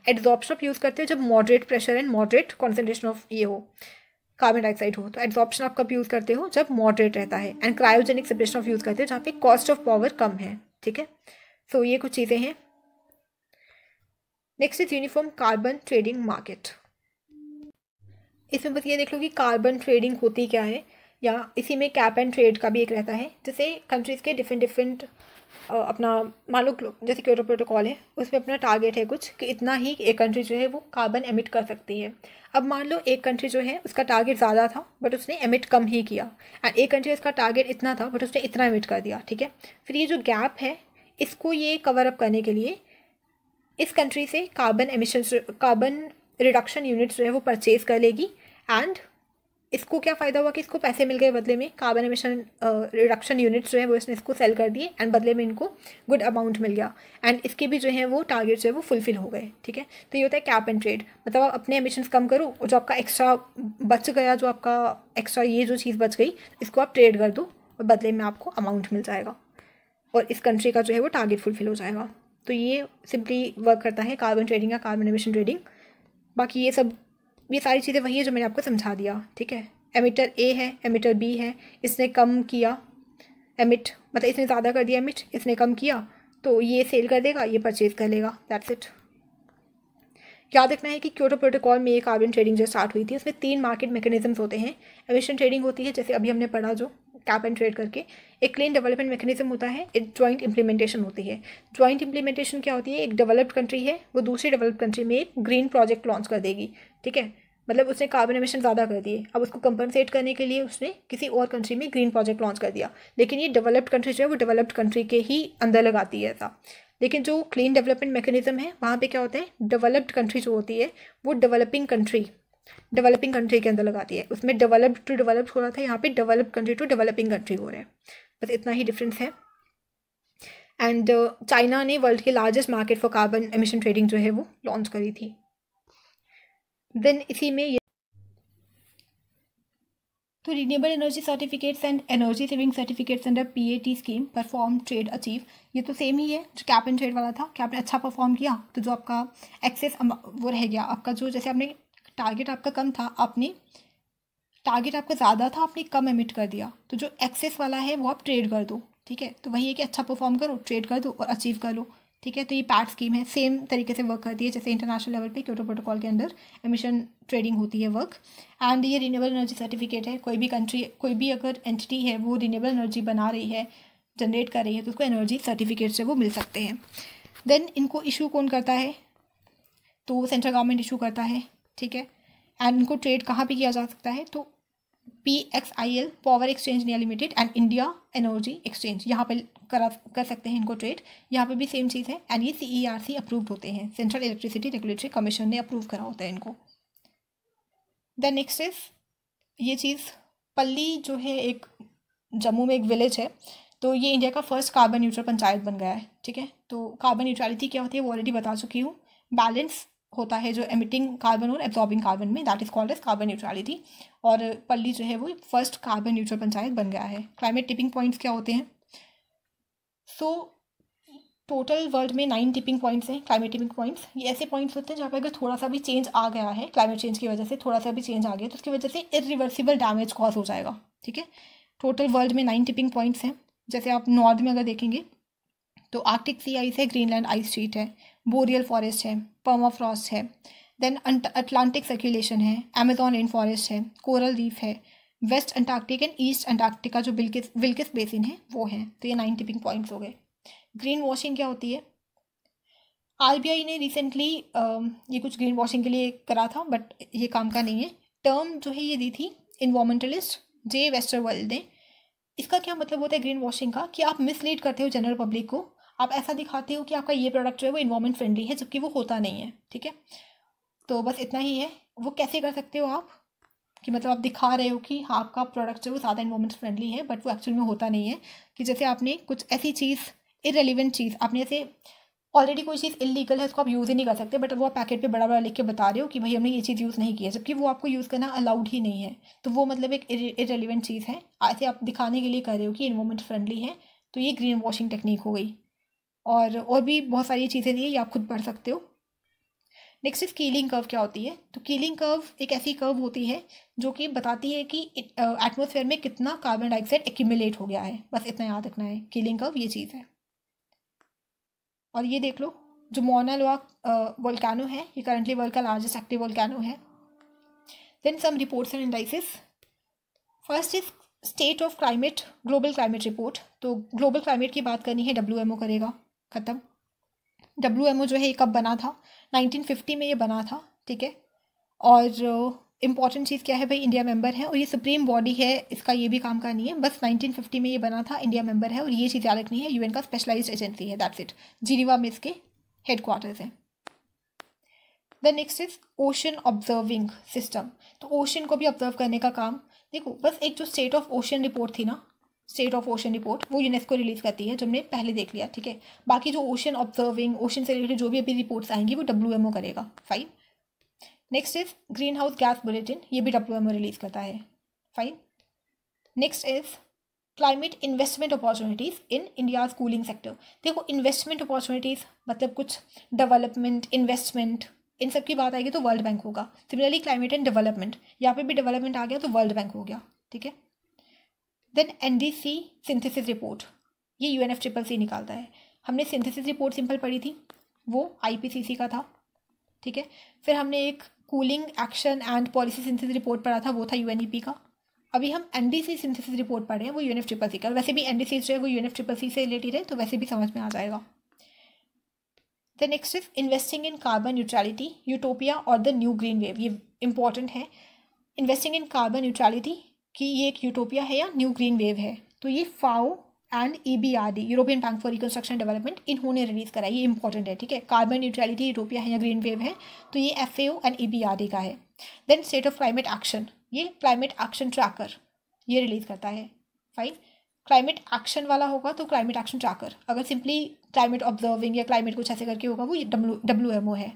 एड्जॉर्प्शन यूज़ करते हो जब moderate pressure and moderate concentration of ये हो कार्बन डाइऑक्साइड हो तो एड्जॉर्प्शन आप कब यूज़ करते हो जब मॉडरेट रहता है and cryogenic separation of use करते हो जहाँ पे कॉस्ट ऑफ पावर कम है ठीक है सो ये कुछ चीज़ें हैं next is uniform carbon trading market इसमें बस ये देख लो कि कार्बन ट्रेडिंग होती क्या है या इसी में कैप एंड ट्रेड का भी एक रहता है जैसे कंट्रीज़ के डिफरेंट डिफरेंट अपना मान लो जैसे क्योटो प्रोटोकॉल है उसमें अपना टारगेट है कुछ कि इतना ही एक कंट्री जो है वो कार्बन एमिट कर सकती है अब मान लो एक कंट्री जो है उसका टारगेट ज़्यादा था बट उसने एमिट कम ही किया एंड एक कंट्री उसका टारगेट इतना था बट उसने इतना एमिट कर दिया ठीक है फिर ये जो गैप है इसको ये कवर अप करने के लिए इस कंट्री से carbon emission carbon reduction unit जो है वो परचेज़ कर लेगी एंड इसको क्या फ़ायदा हुआ कि इसको पैसे मिल गए बदले में कार्बन एमिशन रिडक्शन यूनिट्स जो है वो इसने इसको सेल कर दिए एंड बदले में इनको गुड अमाउंट मिल गया एंड इसके भी जो है वो टारगेट जो है वो फुलफिल हो गए ठीक है तो ये होता है कैप एंड ट्रेड मतलब आप अपने एमिशन कम करो और जो आपका एक्स्ट्रा बच गया जो आपका एक्स्ट्रा ये जो चीज़ बच गई इसको आप ट्रेड कर दो और बदले में आपको अमाउंट मिल जाएगा और इस कंट्री का जो है वो टारगेट फुलफिल हो जाएगा तो ये सिंपली वर्क करता है कार्बन ट्रेडिंग या कार्बन एमिशन ट्रेडिंग बाकी ये सब ये सारी चीज़ें वही हैं जो मैंने आपको समझा दिया ठीक है एमिटर ए है एमिटर बी है इसने कम किया एमिट मतलब इसने ज़्यादा कर दिया एमिट इसने कम किया तो ये सेल कर देगा ये परचेज कर लेगा दैट्स इट याद रखना है कि क्योटो प्रोटोकॉल में ये कार्बन ट्रेडिंग जो स्टार्ट हुई थी उसमें तीन मार्केट मैकेनिज्म होते हैं एमिशन ट्रेडिंग होती है जैसे अभी हमने पढ़ा जो कैप एंड ट्रेड करके एक क्लीन डेवलपमेंट मैकेनिज्म होता है एक ज्वाइंट इम्प्लीमेंटेशन होती है जॉइंट इम्प्लीमेंटेशन क्या होती है एक डेवलप्ड कंट्री है वो दूसरी डेवलप्ड कंट्री में एक ग्रीन प्रोजेक्ट लॉन्च कर देगी ठीक है मतलब उसने कार्बन एमिशन ज़्यादा कर दिए अब उसको कंपनसेट करने के लिए उसने किसी और कंट्री में ग्रीन प्रोजेक्ट लॉन्च कर दिया लेकिन ये डेवलप्ड कंट्री जो है वो डेवलप्ड कंट्री के ही अंदर लगाती है ऐसा लेकिन जो क्लीन डेवलपमेंट मैकेनिज्म है वहाँ पे क्या होता है डेवलप्ड कंट्री जो होती है वो डेवलपिंग कंट्री डेवलपिंग कंट्री के अंदर लगा दिया है उसमें डेवलप टू डेवलप हो रहा था यहाँ पे develop country to developing country हो रहा है बस इतना ही डिफरेंस है एंड चाइना uh, ने वर्ल्ड के largest market for carbon emission trading जो है वो लॉन्च करी थी देन इसी में ये तो renewable energy certificates and energy saving certificates under P A T scheme perform trade achieve ये तो सेम ही है जो कैप एंड ट्रेड वाला था कि आपने अच्छा परफॉर्म किया तो जो आपका एक्सेस वो रह गया आपका जो जैसे आपने टारगेट आपका कम था आपने टारगेट आपका ज़्यादा था आपने कम एमिट कर दिया तो जो एक्सेस वाला है वो आप ट्रेड कर दो ठीक है तो वही है कि अच्छा परफॉर्म करो ट्रेड कर दो और अचीव कर लो ठीक है तो ये पैट स्कीम है सेम तरीके से वर्क करती है जैसे इंटरनेशनल लेवल पे क्योटो प्रोटोकॉल के अंदर एमिशन ट्रेडिंग होती है वर्क एंड ये रीनेबल एनर्जी सर्टिफिकेट है कोई भी कंट्री कोई भी अगर एंटिटी है वो रीनेबल एनर्जी बना रही है जनरेट कर रही है तो उसको एनर्जी सर्टिफिकेट से वो मिल सकते हैं देन इनको इशू कौन करता है तो सेंट्रल गवर्नमेंट इशू करता है ठीक है एंड इनको ट्रेड कहाँ पे किया जा सकता है तो P X I L power exchange India limited and India energy exchange यहाँ पर करा कर सकते हैं इनको ट्रेड यहाँ पे भी सेम चीज़ है एंड ये सी ई आर सी अप्रूव्ड होते हैं सेंट्रल इलेक्ट्रिसिटी रेगुलेटरी कमीशन ने अप्रूव करा होता है इनको द नेक्स्ट इज ये चीज़ पल्ली जो है एक जम्मू में एक विलेज है तो ये इंडिया का फर्स्ट कार्बन न्यूट्रल पंचायत बन गया है ठीक है तो कार्बन न्यूट्रलिटी क्या होती है वो ऑलरेडी बता चुकी हूँ बैलेंस होता है जो एमिटिंग कार्बन और एब्जॉर्बिंग कार्बन में that is called as carbon neutrality और पल्ली जो है वो फर्स्ट कार्बन न्यूट्रल पंचायत बन गया है क्लाइमेट टिपिंग पॉइंट्स क्या होते हैं सो टोटल वर्ल्ड में नाइन टिपिंग पॉइंट्स हैं क्लाइमेट टिपिंग पॉइंट्स ये ऐसे पॉइंट्स होते हैं जहाँ पर अगर थोड़ा सा भी चेंज आ गया है क्लाइमेट चेंज की वजह से थोड़ा सा भी चेंज आ गया तो उसकी वजह से इरिवर्सिबल डैमेज कॉज हो जाएगा ठीक है टोटल वर्ल्ड में नाइन टिपिंग पॉइंट्स हैं जैसे आप नॉर्थ में अगर देखेंगे तो आर्कटिक सी आइस है ग्रीनलैंड आइस शीट है बोरियल फॉरेस्ट है पर्मा फ्रॉस्ट है देन अटलांटिक सर्कुलेशन है अमेजोन रेन फॉरेस्ट है कोरल रीफ है west Antarctic and east Antarctica जो बिल्किस विल्किस बेसिन है वो है तो ये नाइन टिपिंग पॉइंट्स हो गए ग्रीन वॉशिंग क्या होती है आरबीआई ने रिसेंटली ये कुछ ग्रीन वॉशिंग के लिए करा था बट ये काम का नहीं है टर्म जो है ये दी थी इन्वॉर्मेंटलिस्ट जे वेस्टर वर्ल्ड ने इसका क्या मतलब होता है ग्रीन वॉशिंग का कि आप मिसलीड करते हो जनरल पब्लिक को आप ऐसा दिखाते हो कि आपका ये प्रोडक्ट जो है वो इन्वामेंट फ्रेंडली है जबकि वो होता नहीं है ठीक है तो बस इतना ही है वो कैसे कर सकते हो आप कि मतलब आप दिखा रहे हो कि हाँ आपका प्रोडक्ट जो है वो ज़्यादा इन्वामेंट फ्रेंडली है बट वो एक्चुअल में होता नहीं है कि जैसे आपने कुछ ऐसी चीज़ इरेलीवेंट चीज़ आपने ऐसे ऑलरेडी कोई चीज़ इलीगल है उसको आप यूज़ ही नहीं कर सकते बट वो आप पैकेट पे बड़ा बड़ा लिख के बता रहे हो कि भाई हमने ये चीज़ यूज़ नहीं किया है जबकि वो आपको यूज़ करना अलाउड ही नहीं है तो वो मतलब एक इरेलीवेंट चीज़ है ऐसे आप दिखाने के लिए कर रहे हो कि इन्वामेंट फ्रेंडली है तो ये ग्रीन वॉशिंग टेक्निक हो गई और और भी बहुत सारी चीज़ें नहीं है ये आप खुद पढ़ सकते हो नेक्स्ट इज कीलिंग कर्व क्या होती है तो कीलिंग कर्व एक ऐसी कर्व होती है जो कि बताती है कि एटमोसफेयर में कितना कार्बन डाइऑक्साइड एक्यूमुलेट हो गया है बस इतना याद रखना है कीलिंग कर्व ये चीज़ है और ये देख लो जो मोनालोआ वोल्कानो है ये करंटली वर्ल्ड का लार्जेस्ट एक्टिव वोल्कानो है then some reports and indices first is state of climate global climate report तो ग्लोबल क्लाइमेट की बात करनी है डब्ल्यू करेगा ख़त्म डब्ल्यू एम ओ जो है ये कब बना था 1950 में ये बना था ठीक है और इम्पॉर्टेंट uh, चीज़ क्या है भाई इंडिया मेंबर है और ये सुप्रीम बॉडी है इसका ये भी काम का नहीं है बस 1950 में ये बना था इंडिया मेंबर है और ये चीज़ याद रखनी है यूएन का स्पेशलाइज्ड एजेंसी है दैट्स इट जीनीवा में इसके हेडक्वार्टर्स हैं the next is ocean observing system तो ओशन को भी ऑब्जर्व करने का काम देखो बस एक जो स्टेट ऑफ ओशन रिपोर्ट थी ना स्टेट ऑफ ओशन रिपोर्ट वो यूनेस्को रिलीज़ करती है जो हमने पहले देख लिया ठीक है बाकी जो ओशन ऑब्जर्विंग ओशन से रिलेटेड जो भी अभी रिपोर्ट्स आएंगी वो डब्ल्यू करेगा fine next is greenhouse gas bulletin ये भी डब्ल्यू रिलीज़ करता है fine next is climate investment opportunities in India cooling sector देखो इन्वेस्टमेंट अपॉर्चुनिटीज़ मतलब कुछ डेवलपमेंट इन्वेस्टमेंट इन सब की बात आएगी तो वर्ल्ड बैंक होगा सिमिलरली क्लाइमेट एंड डेवलपमेंट यहाँ पे भी डेवलपमेंट आ गया तो वर्ल्ड बैंक हो गया ठीक है then N D C synthesis report ये U N F triple C निकालता है हमने सिंथेसिस रिपोर्ट सिंपल पढ़ी थी वो आई पी सी सी का था ठीक है फिर हमने एक cooling action and policy synthesis report पढ़ा था वो था यू एन ई पी का अभी हम N D C synthesis report पढ़ रहे हैं वो एफ ट्रिपल सी का वैसे भी एन डी सी जो है वो U N F triple C से रिलेटेड है तो वैसे भी समझ में आ जाएगा the next is investing in carbon neutrality utopia और द न्यू ग्रीन वेव ये इंपॉर्टेंट है इन्वेस्टिंग इन कार्बन न्यूट्रलिटी कि ये एक यूटोपिया है या न्यू ग्रीन वेव है तो ये FAO and E B R D European bank for reconstruction development इन्होंने रिलीज़ कराई ये इंपॉर्टेंट है ठीक है कार्बन न्यूट्रलिटी यूरोपिया है या ग्रीन वेव है तो ये F and E B R D का है then state of climate action ये क्लाइमेट एक्शन ट्रैकर ये रिलीज़ करता है फाइन क्लाइमेट एक्शन वाला होगा तो क्लाइमेट एक्शन ट्रैकर अगर सिंपली क्लाइमेट ऑब्जर्विंग या क्लाइमेट कुछ ऐसे करके होगा वो डब्ल्यू डब्ल्यू एम ओ है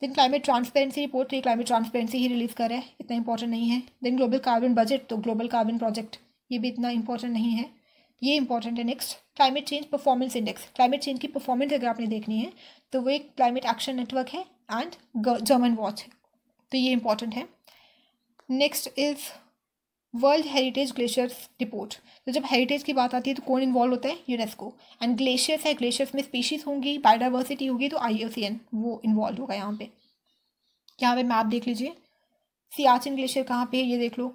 देन क्लाइमेट ट्रांसपेरेंसी रिपोर्ट तो ये क्लाइमेट ट्रांसपेरेंसी ही रिलीज़ करा है इतना इंपॉर्टेंट नहीं है देन ग्लोबल कार्बन बजट तो ग्लोबल कार्बन प्रोजेक्ट ये भी इतना इंपॉर्टेंट नहीं है ये इंपॉर्टेंट है next climate change performance index climate change की परफॉर्मेंस अगर आपने देखनी है तो वो एक क्लाइमेट एक्शन नेटवर्क है एंड जर्मन वॉच है तो ये इंपॉर्टेंट है next is world heritage glaciers report तो जब हेरिटेज की बात आती है तो कौन इन्वॉल्व होता है यूनेस्को एंड ग्लेशियर्स है ग्लेशियर्स में स्पीशीज होंगी बायोडाइवर्सिटी होगी तो आई वो इन्वॉल्व होगा यहाँ पे यहाँ पे मैप देख लीजिए सियाचिन ग्लेशियर कहाँ पे है ये देख लो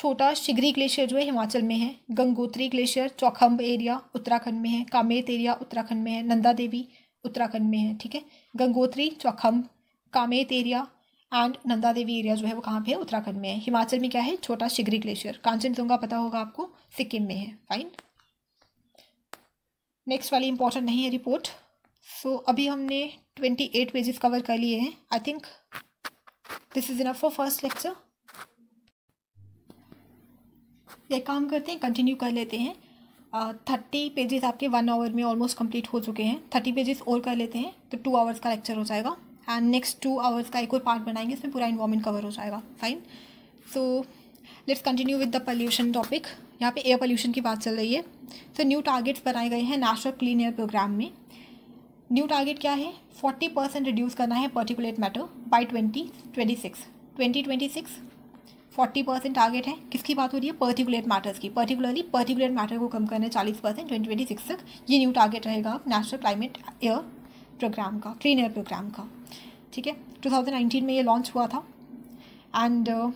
छोटा शिगरी ग्लेशियर जो है हिमाचल में है गंगोत्री ग्लेशियर चौखम्ब एरिया उत्तराखंड में है कामेत एरिया उत्तराखंड में है नंदा देवी उत्तराखंड में है ठीक है Gangotri Chaukhamba Kamet area and Nanda Devi area जो है वो कहाँ पे है उत्तराखंड में है हिमाचल में क्या है छोटा शिगरी ग्लेशियर कांचनजोंगा पता होगा आपको सिक्किम में है फाइन नेक्स्ट वाली इंपॉर्टेंट नहीं है रिपोर्ट सो so, अभी हमने ट्वेंटी एट पेजेस कवर कर लिए हैं I think this is enough for first lecture ये काम करते हैं कंटिन्यू कर लेते हैं थर्टी uh, पेजेस आपके वन आवर में ऑलमोस्ट कंप्लीट हो चुके हैं थर्टी पेजेस और कर लेते हैं तो टू आवर्स का लेक्चर हो जाएगा एंड नेक्स्ट टू आवर्स का एक और पार्ट बनाएंगे इसमें पूरा इन्वायरमेंट कवर हो जाएगा fine so let's continue with the pollution topic यहाँ पे एयर पोल्यूशन की बात चल रही है सो न्यू टारगेट्स बनाए गए हैं नेशनल क्लीन एयर प्रोग्राम में न्यू टारगेट क्या है फोर्टी परसेंट रिड्यूस करना है particulate matter by twenty twenty six twenty twenty six forty percent target है किसकी बात हो रही है पर्टिकुलेट मैटर्स की पर्टिकुलरली पर्टिकुलेट मैटर को कम करना है चालीस परसेंट ट्वेंटी ट्वेंटी सिक्स तक ये न्यू टारगेट रहेगा नेशनल क्लाइमेट एयर प्रोग्राम का क्लीन एयर प्रोग्राम का ठीक है 2019 में ये लॉन्च हुआ था एंड uh,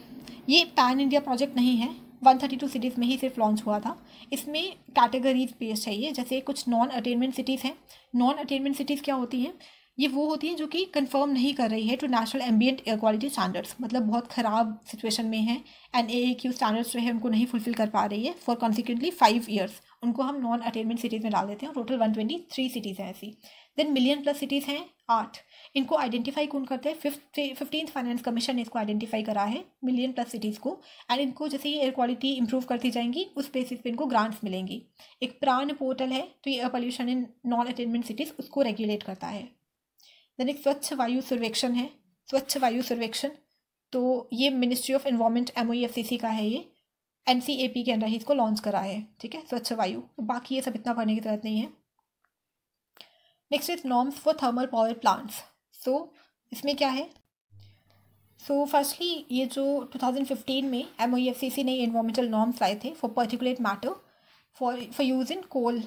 ये पैन इंडिया प्रोजेक्ट नहीं है 132 सिटीज़ में ही सिर्फ लॉन्च हुआ था इसमें कैटेगरीज बेस्ड है ये जैसे कुछ नॉन अटेनमेंट सिटीज़ हैं नॉन अटेनमेंट सिटीज़ क्या होती हैं ये वो होती हैं जो कि कंफर्म नहीं कर रही है to national ambient air quality standards मतलब बहुत ख़राब सिचुएशन में है एंड ए क्यू स्टैंडर्ड्स जो है उनको नहीं फुलफिल कर पा रही है फॉर कॉन्सिक्वेंटली फाइव ईयर्स उनको हम नॉन अटेनमेंट सिटीज़ में डाल देते हैं total one twenty three cities हैं ऐसी देन मिलियन प्लस सिटीज़ हैं आठ इनको आइडेंटिफाई कौन करते हैं फिफ्थ फिफ्टीन फाइनेंस कमीशन ने इसको आइडेंटिफाई करा है मिलियन प्लस सिटीज़ को एंड इनको जैसे ये एयर क्वालिटी इंप्रूव करती जाएंगी उस बेसिस पे इनको ग्रांट्स मिलेंगी एक प्राण पोर्टल है तो ये air pollution in non attainment cities उसको रेगुलेट करता है देन एक स्वच्छ वायु सर्वेक्षण है स्वच्छ वायु सर्वेक्षण तो ये मिनिस्ट्री ऑफ इन्वायरमेंट एम का है ये एन के अंदर ही इसको लॉन्च करा है ठीक है स्वच्छ वायु तो बाकी ये सब इतना पढ़ने की जरूरत नहीं है next is norms for thermal power plants so तो so, इसमें क्या है सो so, फर्स्टली ये जो 2015 में एम ओ एफ सी सी ने इन्वामेंटल नॉर्म्स लाए थे for particular matter for for use in coal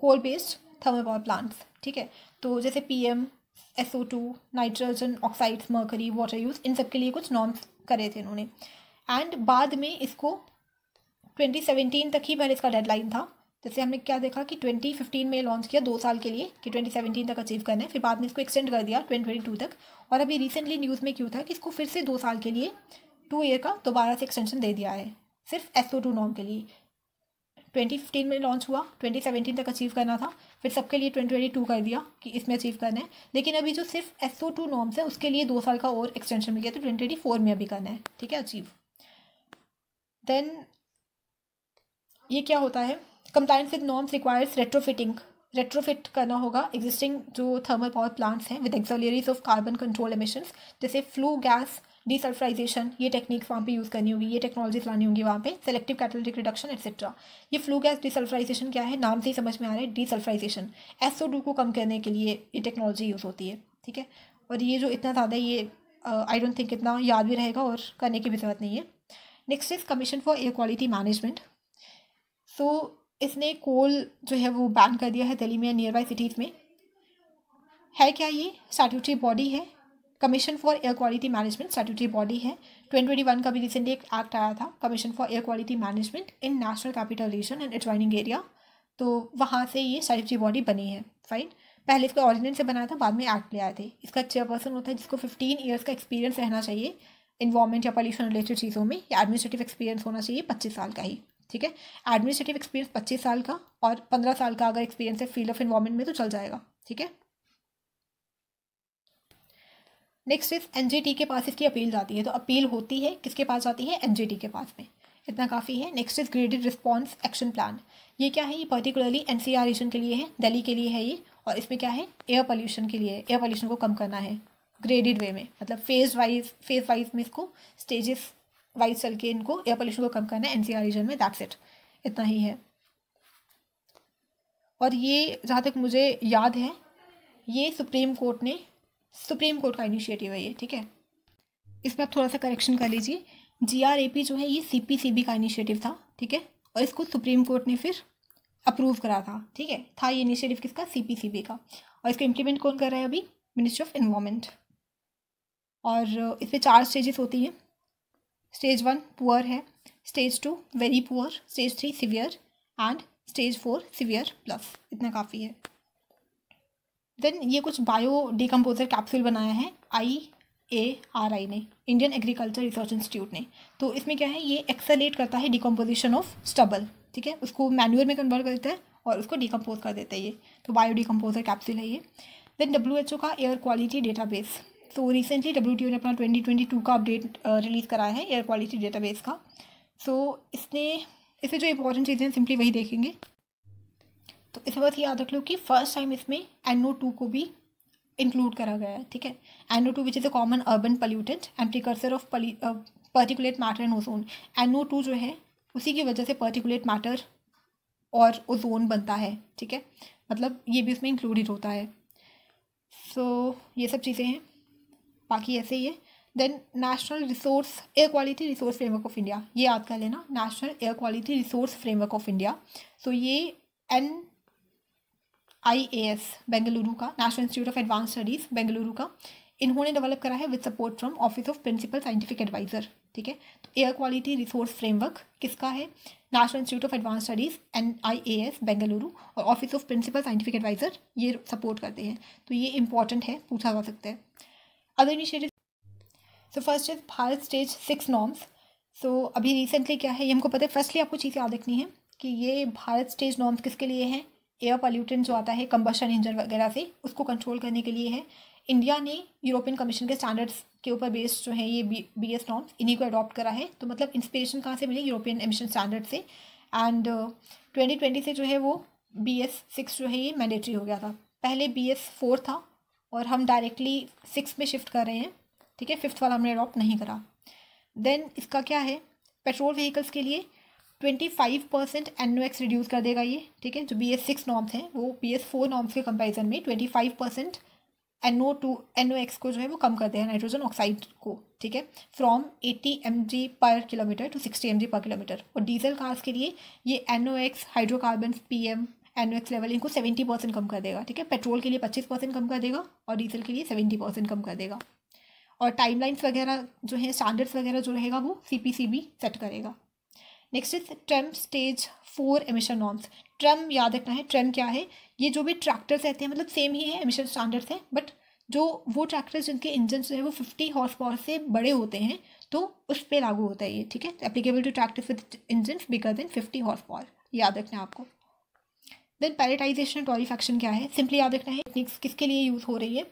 coal based thermal power plants ठीक है तो जैसे P M S O two nitrogen oxides mercury water use इन सब के लिए कुछ नॉर्म्स करे थे इन्होंने एंड बाद में इसको ट्वेंटी सेवेंटीन तक ही मैंने इसका डेडलाइन था जैसे हमने क्या देखा कि 2015 में लॉन्च किया दो साल के लिए कि 2017 तक अचीव करना है फिर बाद में इसको एक्सटेंड कर दिया 2022 तक और अभी रिसेंटली न्यूज़ में क्यों था कि इसको फिर से दो साल के लिए टू ईयर का दोबारा से एक्सटेंशन दे दिया है सिर्फ एस ओ टू नॉम के लिए 2015 में लॉन्च हुआ 2017 तक अचीव करना था फिर सबके लिए 2022 कर दिया कि इसमें अचीव करना है लेकिन अभी जो सिर्फ एस ओ टू नॉम्स है उसके लिए दो साल का और एक्सटेंशन मिल गया तो ट्वेंटी में अभी करना है ठीक है अचीव देन ये क्या होता है compliance with norms requires retrofitting retrofit करना होगा एग्जिस्टिंग जो थर्मल पावर प्लांट्स हैं with auxiliaries of carbon control emissions जैसे फ्लू गैस डिसल्फ्राइजेशन ये टेक्निक्स वहाँ पे यूज़ करनी होगी ये टेक्नोलॉजीज लानी होगी वहाँ पे सेलेक्टिव कैटलिटिक रिडक्शन एक्सेट्रा ये फ्लू गैस डिसल्फ्राइजेशन क्या है नाम से ही समझ में आ रहा है एस ओ टू को कम करने के लिए ये टेक्नोलॉजी यूज़ होती है ठीक है और ये जो इतना ज़्यादा ये आई डोंट थिंक इतना याद भी रहेगा और करने की भी ज़रूरत नहीं है next is commission for air quality management so इसने कोल जो है वो बैन कर दिया है दिल्ली या नियर बाई सिटीज़ में है क्या ये स्टैट्यूटरी बॉडी है commission for air quality management statutory body है ट्वेंटी ट्वेंटी वन का भी रिसेंटली एक एक्ट आया था commission for air quality management in national capital region and adjoining area तो वहाँ से ये स्टैट्यूटरी बॉडी बनी है फाइन पहले इसका ऑर्डिनेंस से बनाया था बाद में एक्ट ले आए थे इसका चेयरपर्सन होता है जिसको फिफ्टीन ईयर्स का एक्सपीरियंस रहना चाहिए इन्वॉर्मेंट या पॉल्यूशन रिलेटेड चीज़ों में या एडमिनिस्ट्रेटिव एक्सपीरियंस होना चाहिए पच्चीस साल का ही ठीक है एडमिनिस्ट्रेटिव एक्सपीरियंस पच्चीस साल का और पंद्रह साल का अगर एक्सपीरियंस है फील्ड ऑफ इन्वॉर्मेंट में तो चल जाएगा ठीक है नेक्स्ट इज एनजीटी के पास इसकी अपील जाती है तो अपील होती है किसके पास जाती है एनजीटी के पास में इतना काफ़ी है next is graded response action plan ये क्या है ये पर्टिकुलरली एन रीजन के लिए है दिल्ली के लिए है ये और इसमें क्या है एयर पोल्यूशन के लिए एयर पोल्यूशन को कम करना है ग्रेडेड वे में मतलब फेज वाइज फेज वाइज में इसको स्टेजेस वाइट के इनको एयर पोल्यूशन को कम करना है एनसीआर रीजन में दैट्स इट इतना ही है और ये जहाँ तक मुझे याद है ये सुप्रीम कोर्ट ने सुप्रीम कोर्ट का इनिशिएटिव है ये ठीक है इसमें आप थोड़ा सा करेक्शन कर लीजिए जी जो है ये सी का इनिशिएटिव था ठीक है और इसको सुप्रीम कोर्ट ने फिर अप्रूव करा था ठीक है था ये इनिशिएटिव किसका सीपीसीबी का और इसको इम्प्लीमेंट कौन कर रहा है अभी मिनिस्ट्री ऑफ इन्वामेंट और इसमें चार स्टेजेस होती हैं स्टेज वन पुअर है stage two very poor stage three severe and stage four severe plus इतना काफ़ी है देन ये कुछ बायो डिकम्पोजर कैप्सूल बनाया है आई ए आर आई ने इंडियन एग्रीकल्चर रिसर्च इंस्टीट्यूट ने तो इसमें क्या है ये एक्सेलेट करता है डिकम्पोजिशन ऑफ स्टबल ठीक है उसको मैनुअल में कन्वर्ट कर देता है और उसको डिकम्पोज कर देता है ये तो बायो डिकम्पोजर कैप्सूल है ये देन डब्ल्यू एच ओ का air quality database so recently W ने अपना ट्वेंटी ट्वेंटी टू का अपडेट रिलीज़ uh, कराया है एयर क्वालिटी डेटाबेस का सो so, इसने इससे जो इंपॉर्टेंट चीज़ें हैं सिंपली वही देखेंगे तो इस बात याद रख लो कि फर्स्ट टाइम इसमें एनओ टू को भी इंक्लूड करा गया है ठीक है N O two which is a common urban pollutant and precursor of particulate matter and ozone N O two जो है उसी की वजह से पर्टिकुलेट मैटर और ओजोन बनता है ठीक है मतलब ये भी उसमें इंक्लूडेड होता है सो so, ये सब चीज़ें हैं बाकी ऐसे ही है then national resource air quality resource framework of India ये याद कर लेना नेशनल एयर क्वालिटी रिसोर्स फ्रेमवर्क ऑफ इंडिया सो ये N I A S Bengaluru का national institute of advanced studies Bengaluru का इन्होंने डेवलप करा है with support from office of principal scientific adviser ठीक है तो एयर क्वालिटी रिसोर्स फ्रेमवर्क किसका है national institute of advanced studies N I A S Bengaluru और office of principal scientific adviser ये सपोर्ट करते हैं तो ये इंपॉर्टेंट है पूछा जा सकता है other initiatives so first is Bharat stage six norms so अभी रिसेंटली क्या है ये हमको पता है फर्स्टली आपको चीज़ याद रखनी है कि ये भारत स्टेज नॉर्म्स किसके लिए हैं एयर पॉल्यूटेंट जो आता है कम्बशन इंजन वगैरह से उसको कंट्रोल करने के लिए है इंडिया ने यूरोपियन कमीशन के स्टैंडर्ड्स के ऊपर बेस्ड जो है ये बी एस नॉर्म्स इन्हीं को अडॉप्ट करा है तो मतलब इंस्पिरेशन कहाँ से मिली यूरोपियन एमिशन स्टैंडर्ड से एंड ट्वेंटी ट्वेंटी से जो है वो बी एस सिक्स जो है ये मैंडेटरी हो गया था पहले बी एस फोर था और हम डायरेक्टली सिक्स में शिफ्ट कर रहे हैं ठीक है फिफ्थ वाला हमने अडॉप्ट नहीं करा देन इसका क्या है पेट्रोल व्हीकल्स के लिए twenty five percent X reduce कर देगा ये ठीक है जो बी एस सिक्स नॉम्स हैं वो बी एस फोर नॉम्स के कंपेरिजन में twenty five percent N O two N O X को जो है वो कम कर देगा नाइट्रोजन ऑक्साइड को ठीक है from eighty M G per kilometre to sixty M G per kilometre और डीजल कार्स के लिए ये N O X hydrocarbon P M N X level इनको सेवेंटी परसेंट कम कर देगा ठीक है पेट्रोल के लिए पच्चीस परसेंट कम कर देगा और डीजल के लिए सेवेंटी परसेंट कम कर देगा और टाइमलाइंस वगैरह जो है स्टैंडर्ड्स वगैरह जो रहेगा वो C P C B set करेगा next is TREM stage four emission norms TREM याद रखना है ट्रम क्या है ये जो भी ट्रैक्टर्स रहते हैं मतलब सेम ही है एमिशन स्टैंडर्ड्स हैं बट जो वो ट्रैक्टर्स जिनके इंजन जो है वो फिफ्टी हॉर्स पावर से बड़े होते हैं तो उस पर लागू होता है ये ठीक है applicable to tractors with engine bigger than fifty horsepower याद रखना है आपको देन पैरेटाइजेशन टॉरीफेक्शन क्या है सिंपली याद रखना है टेक्निक्स किसके लिए यूज़ हो रही है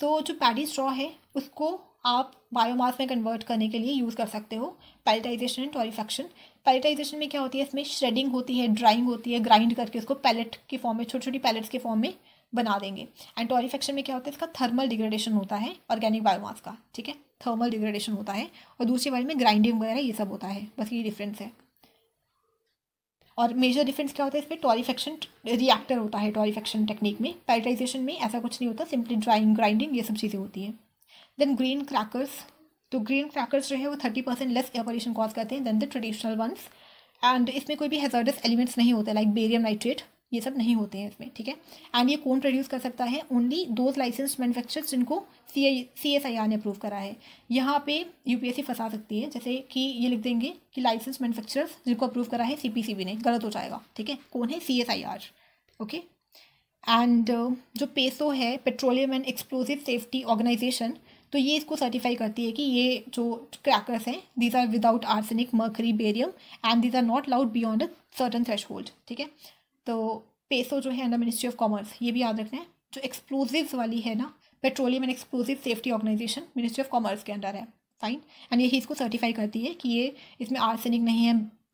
सो so, जो पैडी स्ट्रॉ है उसको आप बायोमास में कन्वर्ट करने के लिए यूज़ कर सकते हो पैलेटाइजेशन एंड टॉरीफेक्शन पैलेटाइजेशन में क्या होती है इसमें श्रेडिंग होती है ड्राइंग होती है ग्राइंड करके उसको पैलेट के फॉर्म में छोटी छोटी पैलेट्स के फॉर्म में बना देंगे एंड टॉरीफेक्शन में क्या होता है इसका थर्मल डिग्रेडेशन होता है ऑर्गेनिक बायोमास का ठीक है थर्मल डिग्रेडेशन होता है और दूसरी बारी में ग्राइंडिंग वगैरह ये सब होता है बस ये डिफरेंस है और मेजर डिफरेंस क्या होता है इसमें टॉरीफेक्शन रिएक्टर होता है टॉरीफेक्शन टेक्निक में पैराटाइजेशन में ऐसा कुछ नहीं होता सिंपली ड्राइंग ग्राइंडिंग ये सब चीज़ें होती हैं देन ग्रीन क्रैकर्स तो ग्रीन क्रैकर्स जो है वो thirty percent less air pollution cause करते हैं then the traditional ones and इसमें कोई भी हेजर्डस एलिमेंट्स नहीं होते लाइक बेरियम नाइट्रेट ये सब नहीं होते हैं इसमें ठीक है एंड ये कौन प्रोड्यूस कर सकता है ओनली दोज लाइसेंस मैनुफैक्चर जिनको C I S I R ने अप्रूव करा है यहाँ पे यू पी फंसा सकती है जैसे कि ये लिख देंगे कि लाइसेंस मैनुफैक्चरर्स जिनको अप्रूव करा है सी पी सी बी ने गलत हो जाएगा ठीक है कौन है C S I R okay and जो पेसो है petroleum and explosive safety organisation तो ये इसको सर्टिफाई करती है कि ये जो क्रैकर्स हैं these are without arsenic mercury barium and these are not loud beyond a certain thresh ठीक है तो पेसो जो है अंडर मिनिस्ट्री ऑफ कॉमर्स ये भी याद रखना है जो एक्सप्लोजिव वाली है ना petroleum and explosive safety organisation ministry of commerce के अंडर है फाइन एंड यही इसको सर्टिफाई करती है कि ये इसमें आर्सेनिक नहीं है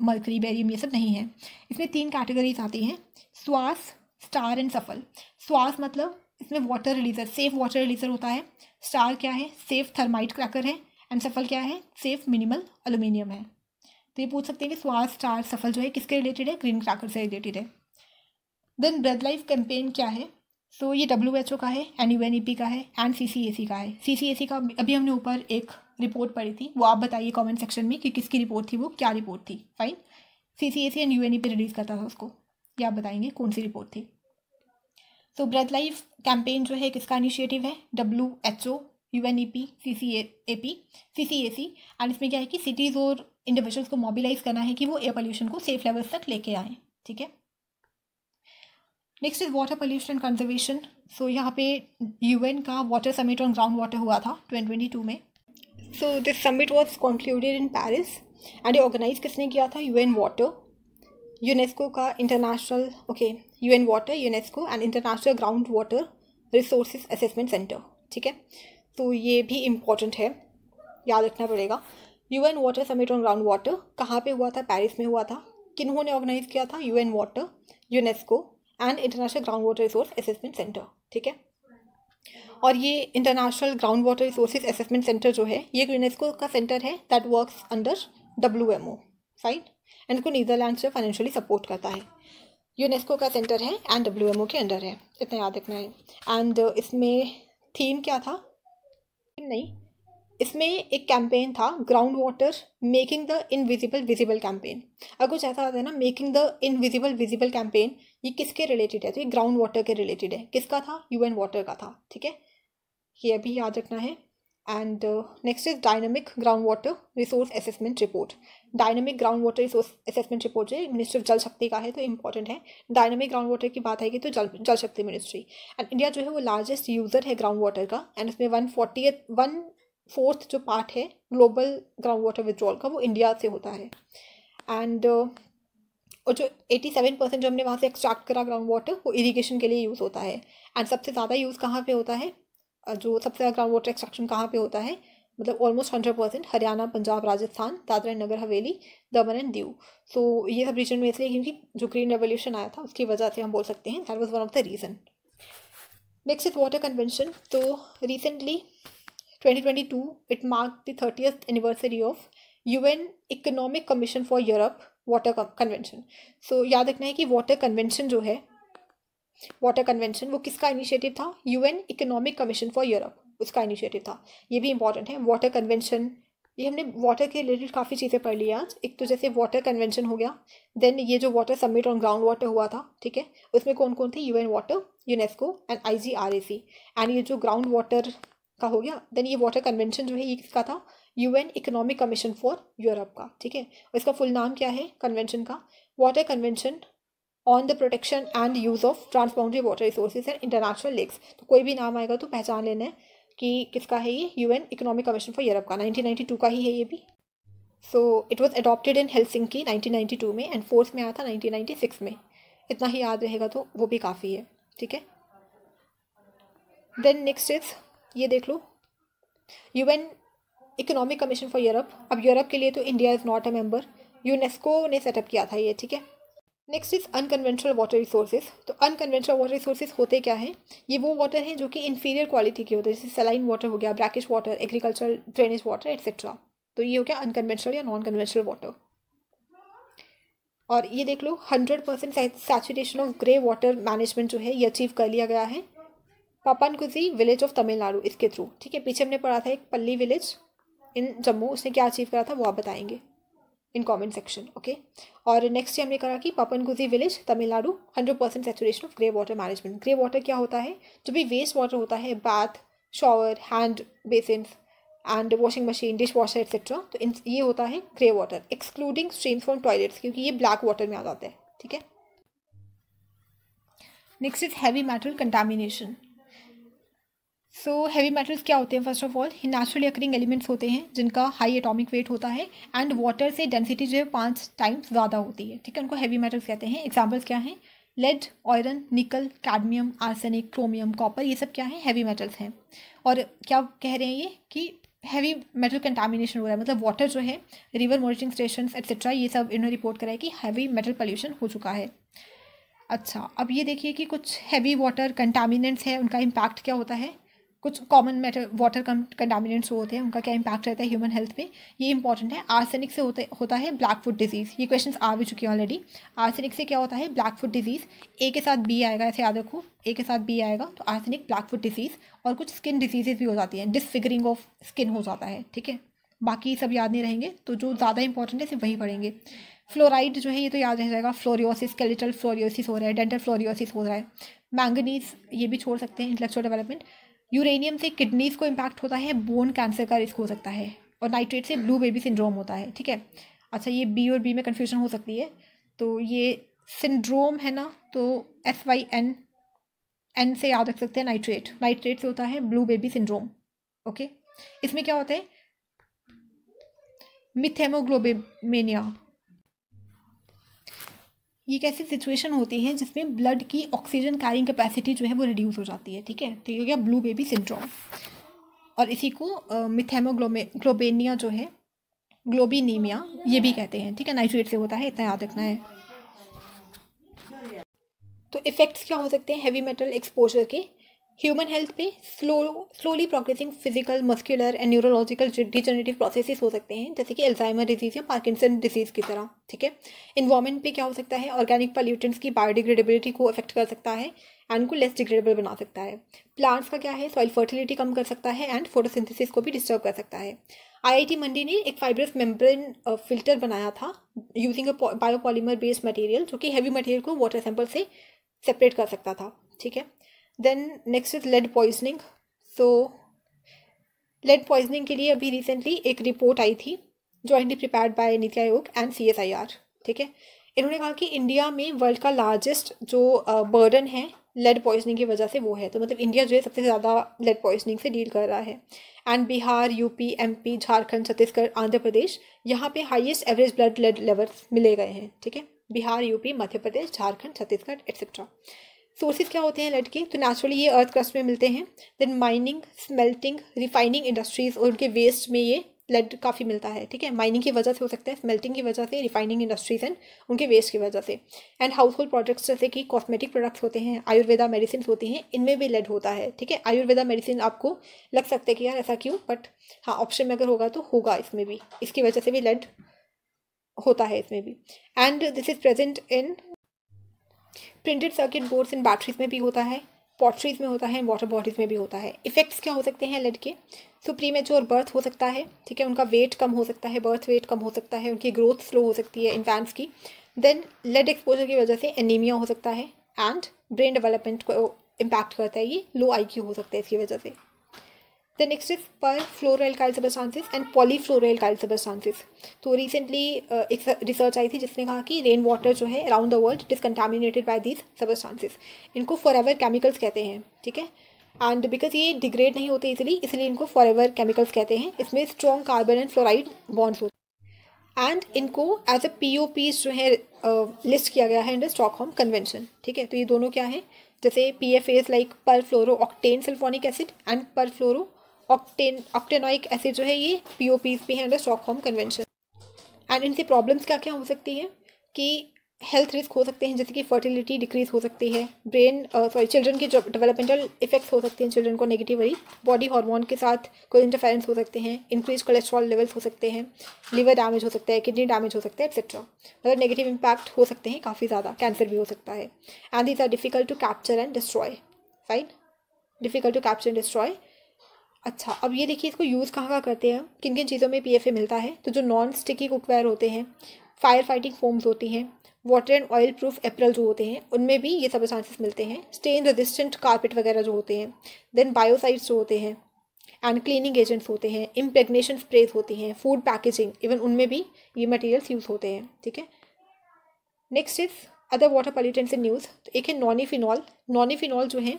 मर्करी बेरियम ये सब नहीं है इसमें तीन कैटेगरीज आती हैं स्वास स्टार एंड सफल स्वास मतलब इसमें water releaser safe water releaser होता है स्टार क्या है सेफ थर्माइट क्रैकर है एंड सफल क्या है सेफ मिनिमल अलूमिनियम है तो ये पूछ सकते हैं कि स्वास स्टार सफल जो है किसके रिलेटेड है ग्रीन क्रैकर से रिलेटेड है देन ब्रेड लाइफ कैंपेन क्या है सो so, ये डब्ल्यू एच ओ का है and U N E P का है एंड सी सी ए सी का है सी सी ए सी का अभी हमने ऊपर एक रिपोर्ट पढ़ी थी वो आप बताइए कमेंट सेक्शन में कि किसकी रिपोर्ट थी वो क्या रिपोर्ट थी fine C C A C and U N E P release करता था उसको ये आप बताएंगे कौन सी रिपोर्ट थी सो ब्रेड लाइफ कैंपेन जो है किसका इनिशिएटिव है W H O U N E P C C A P C C A C and इसमें क्या है कि सिटीज़ और इंडिविजुअल्स को मोबिलाइज करना है कि वो एयर पोल्यूशन को सेफ लेवल्स तक लेके आएँ ठीक है next is water pollution and conservation so यहाँ पे यूएन का water summit on ground water हुआ था ट्वेंटी ट्वेंटी टू में so this summit was concluded in Paris and ये ऑर्गेनाइज किसने किया था यूएन वाटर यूनेस्को का international okay UN water UNESCO and international ground water resources assessment centre ठीक है तो ये भी इम्पोर्टेंट है याद रखना पड़ेगा U N water summit on ground water कहाँ पे हुआ था पेरिस में हुआ था किन्होंने ऑर्गेनाइज किया था U N water UNESCO and international ground water resource assessment centre ठीक है और ये international ground water resources assessment centre जो है ये यूनेस्को का सेंटर है that works under W M O fine and को नीदरलैंड से फाइनेंशियली सपोर्ट करता है यूनेस्को का सेंटर है एंड डब्ल्यू एम ओ के अंडर है इतना याद रखना है एंड uh, इसमें थीम क्या था नहीं इसमें एक कैंपेन था ground water making the invisible visible campaign अगर कुछ ऐसा होता है ना making the invisible visible campaign ये किसके रिलेटेड है तो ये ग्राउंड वाटर के रिलेटेड है किसका था यूएन वाटर का था ठीक है ये अभी याद रखना है and next is dynamic ground water resource assessment report dynamic ground water resource assessment report जो मिनिस्ट्री ऑफ जल शक्ति का है तो इंपॉर्टेंट है डायनामिक ग्राउंड वाटर की बात आएगी तो जल जल शक्ति मिनिस्ट्री एंड इंडिया जो है वो लार्जेस्ट यूज़र है ग्राउंड वाटर का एंड उसमें वन फोर्टी वन फोर्थ जो पार्ट है ग्लोबल ग्राउंड वाटर विद्रॉल का वो इंडिया से होता है एंड और जो 87 परसेंट जो हमने वहाँ से एक्सट्रैक्ट करा ग्राउंड वाटर वो इरीगेशन के लिए यूज़ होता है एंड सबसे ज़्यादा यूज़ कहाँ पे होता है जो सबसे ज़्यादा ग्राउंड वाटर एक्सट्रैक्शन कहाँ पे होता है मतलब almost hundred percent Haryana Punjab Rajasthan Dadra Nagar Haveli Daman and Diu सो ये सब रीजन में इसलिए क्योंकि जो ग्रीन रेवोल्यूशन आया था उसकी वजह से हम बोल सकते हैं that was one of the reason next is water convention तो recently 2022 it marked the anniversary of U N economic commission for Europe water convention so याद रखना है कि वाटर कन्वेंशन जो है वाटर कन्वेंशन वो किसका इनिशिएटिव था UN economic commission for Europe उसका इनिशिएटिव था ये भी इंपॉर्टेंट है वाटर कन्वेंशन ये हमने वाटर के रिलेटेड काफ़ी चीज़ें पढ़ ली आज एक तो जैसे वाटर कन्वेंशन हो गया देन ये जो water summit on ground water हुआ था ठीक है उसमें कौन कौन थे UN water UNESCO and IGRAC and ये जो ग्राउंड वाटर का हो गया देन ये वाटर कन्वेंशन जो है ये किसका था UN economic commission for Europe का ठीक है इसका फुल नाम क्या है कन्वेंशन का water convention on the protection and use of transboundary water resources and international lakes तो कोई भी नाम आएगा तो पहचान लेना है कि किसका है ये UN economic commission for Europe का 1992 का ही है ये भी so it was adopted in ninety two में एंड फोर्थ में आया था 1996 में इतना ही याद रहेगा तो वो भी काफ़ी है ठीक है देन नेक्स्ट इज ये देख लो UN economic commission for Europe अब यूरोप के लिए तो India is not a member UNESCO ने सेटअप किया था ये ठीक है next is unconventional water resources तो अनकन्वेंशनल वाटर रिसोर्सेज होते क्या हैं ये वो वाटर हैं जो कि इन्फीरियर क्वालिटी के होते हैं जैसे सलाइन वाटर हो गया brackish water agricultural drainage water etcetera तो ये हो गया अनकन्वेंशनल या नॉन कन्वेंशनल वाटर और ये देख लो hundred percent saturation of grey water management जो है ये अचीव कर लिया गया है पापानकुजी विलेज ऑफ तमिलनाडु इसके थ्रू ठीक है पीछे हमने पढ़ा था एक पल्ली विलेज इन जम्मू उसने क्या अचीव करा था वो आप बताएंगे इन कमेंट सेक्शन ओके और नेक्स्ट हमने करा कि Papanguji village Tamil Nadu hundred percent saturation of grey water management grey water क्या होता है जो भी वेस्ट वाटर होता है bath shower hand basin and washing machine dishwasher etcetera तो इन ये होता है grey water excluding stream from toilets क्योंकि ये ब्लैक वाटर में आ जाता है ठीक है next is heavy metal contamination so heavy metals क्या होते हैं first of all naturally occurring elements होते हैं जिनका हाई एटॉमिक वेट होता है एंड वाटर से डेंसिटी जो है पाँच टाइम्स ज़्यादा होती है ठीक है उनको हैवी मेटल्स कहते हैं एग्जाम्पल्स क्या हैं lead iron nickel cadmium arsenic chromium copper ये सब क्या है हैवी मेटल्स हैं और क्या कह रहे हैं ये कि हैवी मेटल कंटामिनेशन हो रहा है मतलब वाटर जो है रिवर मोनिटरिंग स्टेशन एक्सेट्रा ये सब इन्होंने रिपोर्ट करा है कि हैवी मेटल पॉल्यूशन हो चुका है अच्छा अब ये देखिए कि कुछ हैवी वाटर कंटामिनेंट्स हैं उनका इम्पैक्ट क्या होता है कुछ कॉमन मैटर वाटर कंटामिनेंट्स होते हैं उनका क्या इम्पैक्ट रहता है ह्यूमन हेल्थ पे ये इंपॉर्टेंट है आर्सेनिक से होते होता है ब्लैक फुट डिजीज़ ये क्वेश्चन आ भी चुके हैं ऑलरेडी आर्सेनिक से क्या होता है ब्लैक फुट डिजीज़ ए के साथ बी आएगा ऐसे याद रखो ए के साथ बी आएगा तो आर्सेनिक ब्लैक फूड डिजीज़ और कुछ स्किन डिजीजेज भी हो जाती हैं डिसफिगरिंग ऑफ स्किन हो जाता है ठीक है बाकी सब याद नहीं रहेंगे तो जो ज़्यादा इंपॉर्टेंट है सिर्फ वही पढ़ेंगे फ्लोराइड जो है ये तो याद रह जाएगा फ्लोरियोसिस स्केलेटल फ्लोरियोसिस हो रहा है डेंटल फ्लोरियोसिस हो रहा है मैंगनीज ये भी छोड़ सकते हैं इंटेलेक्चुअल डेवलपमेंट यूरेनियम से किडनीज को इम्पैक्ट होता है बोन कैंसर का रिस्क हो सकता है और नाइट्रेट से ब्लू बेबी सिंड्रोम होता है ठीक है अच्छा ये बी और बी में कन्फ्यूजन हो सकती है तो ये सिंड्रोम है ना तो एस वाई एन एन से याद रख सकते हैं नाइट्रेट नाइट्रेट से होता है ब्लू बेबी सिंड्रोम ओके इसमें क्या होता है मिथेमोग्लोबेमेनिया ये कैसी सिचुएशन होती है जिसमें ब्लड की ऑक्सीजन कैरिंग कैपेसिटी जो है वो रिड्यूस हो जाती है ठीक है तो ये हो गया ब्लू बेबी सिंड्रोम और इसी को मिथेमोग्लोबेनिया जो है ग्लोबिनीमिया ये भी कहते हैं ठीक है नाइट्रेट से होता है इतना याद रखना है तो इफ़ेक्ट्स क्या हो सकते हैं हैवी मेटल एक्सपोजर के ह्यूमन हेल्थ पे slow slowly progressing physical muscular and neurological degenerative processes हो सकते हैं जैसे कि एल्जाइमर डिजीज या पार्किंसन डिजीज की तरह ठीक है इन्वॉर्मेंट पे क्या हो सकता है ऑर्गेनिक पॉल्यूटेंट्स की बायोडिग्रेडेबिलिटी को अफेक्ट कर सकता है एंड को लेस डिग्रेडेबल बना सकता है प्लांट्स का क्या है सॉइल फर्टिलिटी कम कर सकता है एंड फोटोसिंथेसिस को भी डिस्टर्ब कर सकता है आईआईटी मंडी ने एक फाइब्रस मेम्ब्रेन फिल्टर बनाया था using a biopolymer based material जो कि हैवी मटेरियल को वाटर सैंपल से सेपरेट कर सकता था ठीक है then next is lead poisoning so lead poisoning के लिए अभी रिसेंटली एक रिपोर्ट आई थी jointly prepared by NITI Aayog and C S I R ठीक है इन्होंने कहा कि इंडिया में वर्ल्ड का लार्जेस्ट जो बर्डन है लेड पॉइजनिंग की वजह से वो है तो मतलब इंडिया जो है सबसे ज़्यादा लेड पॉइजनिंग से डील कर रहा है and Bihar UP MP Jharkhand Chhattisgarh Andhra Pradesh यहाँ पे highest average blood lead levels मिले गए हैं ठीक है Bihar UP Madhya Pradesh Jharkhand Chhattisgarh etcetera sources क्या होते हैं लड के तो नेचुरली ये अर्थ क्रस्ट में मिलते हैं then mining smelting refining industries और उनके वेस्ट में ये लेड काफ़ी मिलता है ठीक है माइनिंग की वजह से हो सकता है स्मेल्टिंग की वजह से रिफाइनिंग इंडस्ट्रीज़ एंड उनके वेस्ट की वजह से एंड हाउस होल्ड प्रोडक्ट्स जैसे कि कॉस्मेटिक प्रोडक्ट्स होते हैं आयुर्वेदा मेडिसिन होती हैं इनमें भी लेड होता है ठीक है आयुर्वेदा मेडिसिन आपको लग सकता है कि यार ऐसा क्यों बट हाँ ऑप्शन में अगर होगा तो होगा इसमें भी इसकी वजह से भी लेड होता है इसमें भी and this is present in printed circuit boards in batteries में भी होता है पॉटरीज में होता है वाटर बॉडीज़ में भी होता है इफेक्ट्स क्या हो सकते हैं लड़के के सो प्री मेच्योर बर्थ हो सकता है ठीक है उनका वेट कम हो सकता है बर्थ वेट कम हो सकता है उनकी ग्रोथ स्लो हो सकती है इन्फैंट्स की देन लेड एक्सपोजर की वजह से एनीमिया हो सकता है एंड ब्रेन डेवलपमेंट को इम्पैक्ट करता है ये लो आई हो सकता है इसकी वजह से The next is perfluoroalkyl substances and polyfluoroalkyl substances. तो recently uh, एक research आई थी जिसने कहा कि रेन वाटर जो है around the world discontaminated by these substances. इनको forever chemicals कहते हैं ठीक है एंड बिकॉज ये डिग्रेड नहीं होते इजिली इसलिए इनको फॉर एवर केमिकल्स कहते हैं इसमें strong carbon and fluoride bonds होते हैं एंड इनको as a P O Ps जो है लिस्ट uh, किया गया है स्टॉक स्टॉकहोम कन्वेंशन ठीक है तो ये दोनों क्या है जैसे P F as like per fluoro octane sulphonic acid and per fluoro octane ऑक्टेनोइक acid जो है ये पी ओ पीज भी हैं अंडर होम कन्वेंशन एंड इनसे प्रॉब्लम्स क्या क्या हो सकती हैं कि हेल्थ रिस्क हो सकते हैं जैसे कि फर्टिलिटी डिक्रीज हो सकती है ब्रेन सॉरी चिल्ड्रन के जो डेवलपमेंटल इफेक्ट्स हो सकते हैं चिल्ड्रन को नेगेटिवली बॉडी हार्मोन के साथ कोई इंटरफेरेंस हो सकते हैं इंक्रीज कोलेस्ट्रॉल लेवल्स हो सकते हैं लीवर डैमेज हो सकता है किडनी डैमेज हो सकता है एक्सेट्रा मतलब नेगेटिव इम्पैक्ट हो सकते हैं काफ़ी ज़्यादा कैंसर भी हो सकता है and these are difficult to capture and destroy fine difficult to capture and destroy अच्छा अब ये देखिए इसको यूज़ कहाँ कहाँ करते हैं किन किन चीज़ों में पीएफए मिलता है तो जो नॉन स्टिकी कुकवेयर होते हैं फायर फाइटिंग फोम्स होती हैं water and oil proof apparel जो होते हैं उनमें भी ये सब चांसेस मिलते हैं स्टेन रेजिस्टेंट कारपेट वगैरह जो होते हैं देन बायोसाइड्स जो होते हैं एंड क्लीनिंग एजेंट्स होते हैं इम्प्रेगनेशन स्प्रेज होती हैं फूड पैकेजिंग इवन उनमें भी ये मटेरियल्स यूज़ होते हैं ठीक है next is other water pollutants in news तो एक है नॉनीफिनॉल नॉनीफिनॉल जो है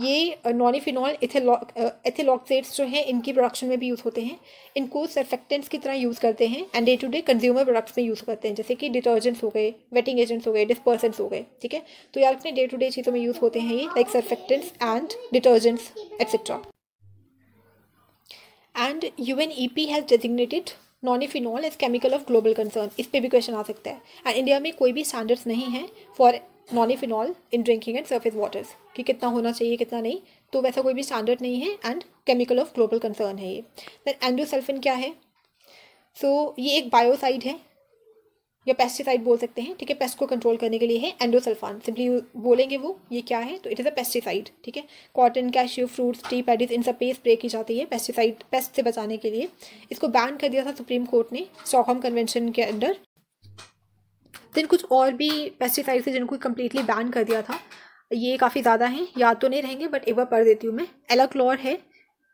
ये नॉनीफिनॉल एथेलॉक्सेट्स जो हैं इनकी प्रोडक्शन में भी यूज़ होते हैं इनको सर्फेक्टेंट्स की तरह यूज़ करते हैं and day to day consumer products में यूज़ करते हैं जैसे कि डिटर्जेंट्स हो गए वेटिंग एजेंट्स हो गए डिस्पर्सेंट्स हो गए ठीक है तो ये अपने डे टू डे चीज़ों में यूज़ होते हैं ये like surfactants and detergents etcetera and U N E P has designated nonylphenol as chemical of global concern इस पर भी क्वेश्चन आ सकता है एंड इंडिया में कोई भी स्टैंडर्ड्स नहीं है for nonylphenol in drinking and surface waters कि कितना होना चाहिए कितना नहीं तो वैसा कोई भी स्टैंडर्ड नहीं है and chemical of global concern है ये देन एंडोसल्फिन क्या है सो so, ये एक बायोसाइड है या पेस्टिसाइड बोल सकते हैं ठीक है पेस्ट को कंट्रोल करने के लिए है एंडोसल्फान सिंपली बोलेंगे वो ये क्या है तो इट इज़ अ पेस्टिसाइड ठीक है cotton cashew fruits tea paddies इन सब पे स्प्रे की जाती है पेस्टिसाइड पेस्ट से बचाने के लिए इसको बैन कर दिया था सुप्रीम कोर्ट ने स्टॉकहोम कन्वेंशन के अंडर दिन कुछ और भी पेस्टिसाइड्स थे जिनको कम्प्लीटली बैन कर दिया था ये काफ़ी ज़्यादा हैं याद तो नहीं रहेंगे बट एक बार पढ़ देती हूँ मैं एलाक्लोर है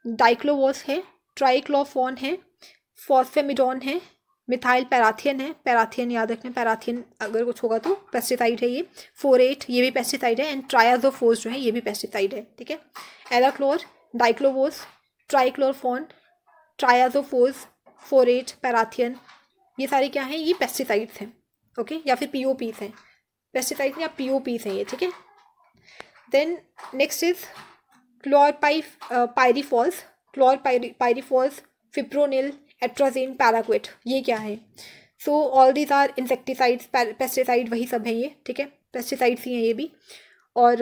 डाइक्लोवोस है ट्राइक्लोफोन है फॉस्फेमिडोन है मिथाइल पैराथियन है पैराथियन याद रखना पैराथियन अगर कुछ होगा तो पेस्टिसाइड है ये फोर एट ये भी पेस्टिसाइड है एंड ट्रायाजोफोज जो है ये भी पेस्टिसाइड है ठीक है Aroclor dichlorvos trichlorfon triazophos four eight parathion ये सारे क्या हैं ये पेस्टिसाइड्स हैं ओके या फिर पी ओ पीस हैं पेस्टिसाइड या पी ओ पीस हैं ये ठीक है then next is chlorpyrifos chlorpyrifos fipronil atrazine paraquat ये क्या है so all these are insecticides pesticide वही सब हैं ये ठीक है पेस्टिसाइड्स ही हैं ये भी और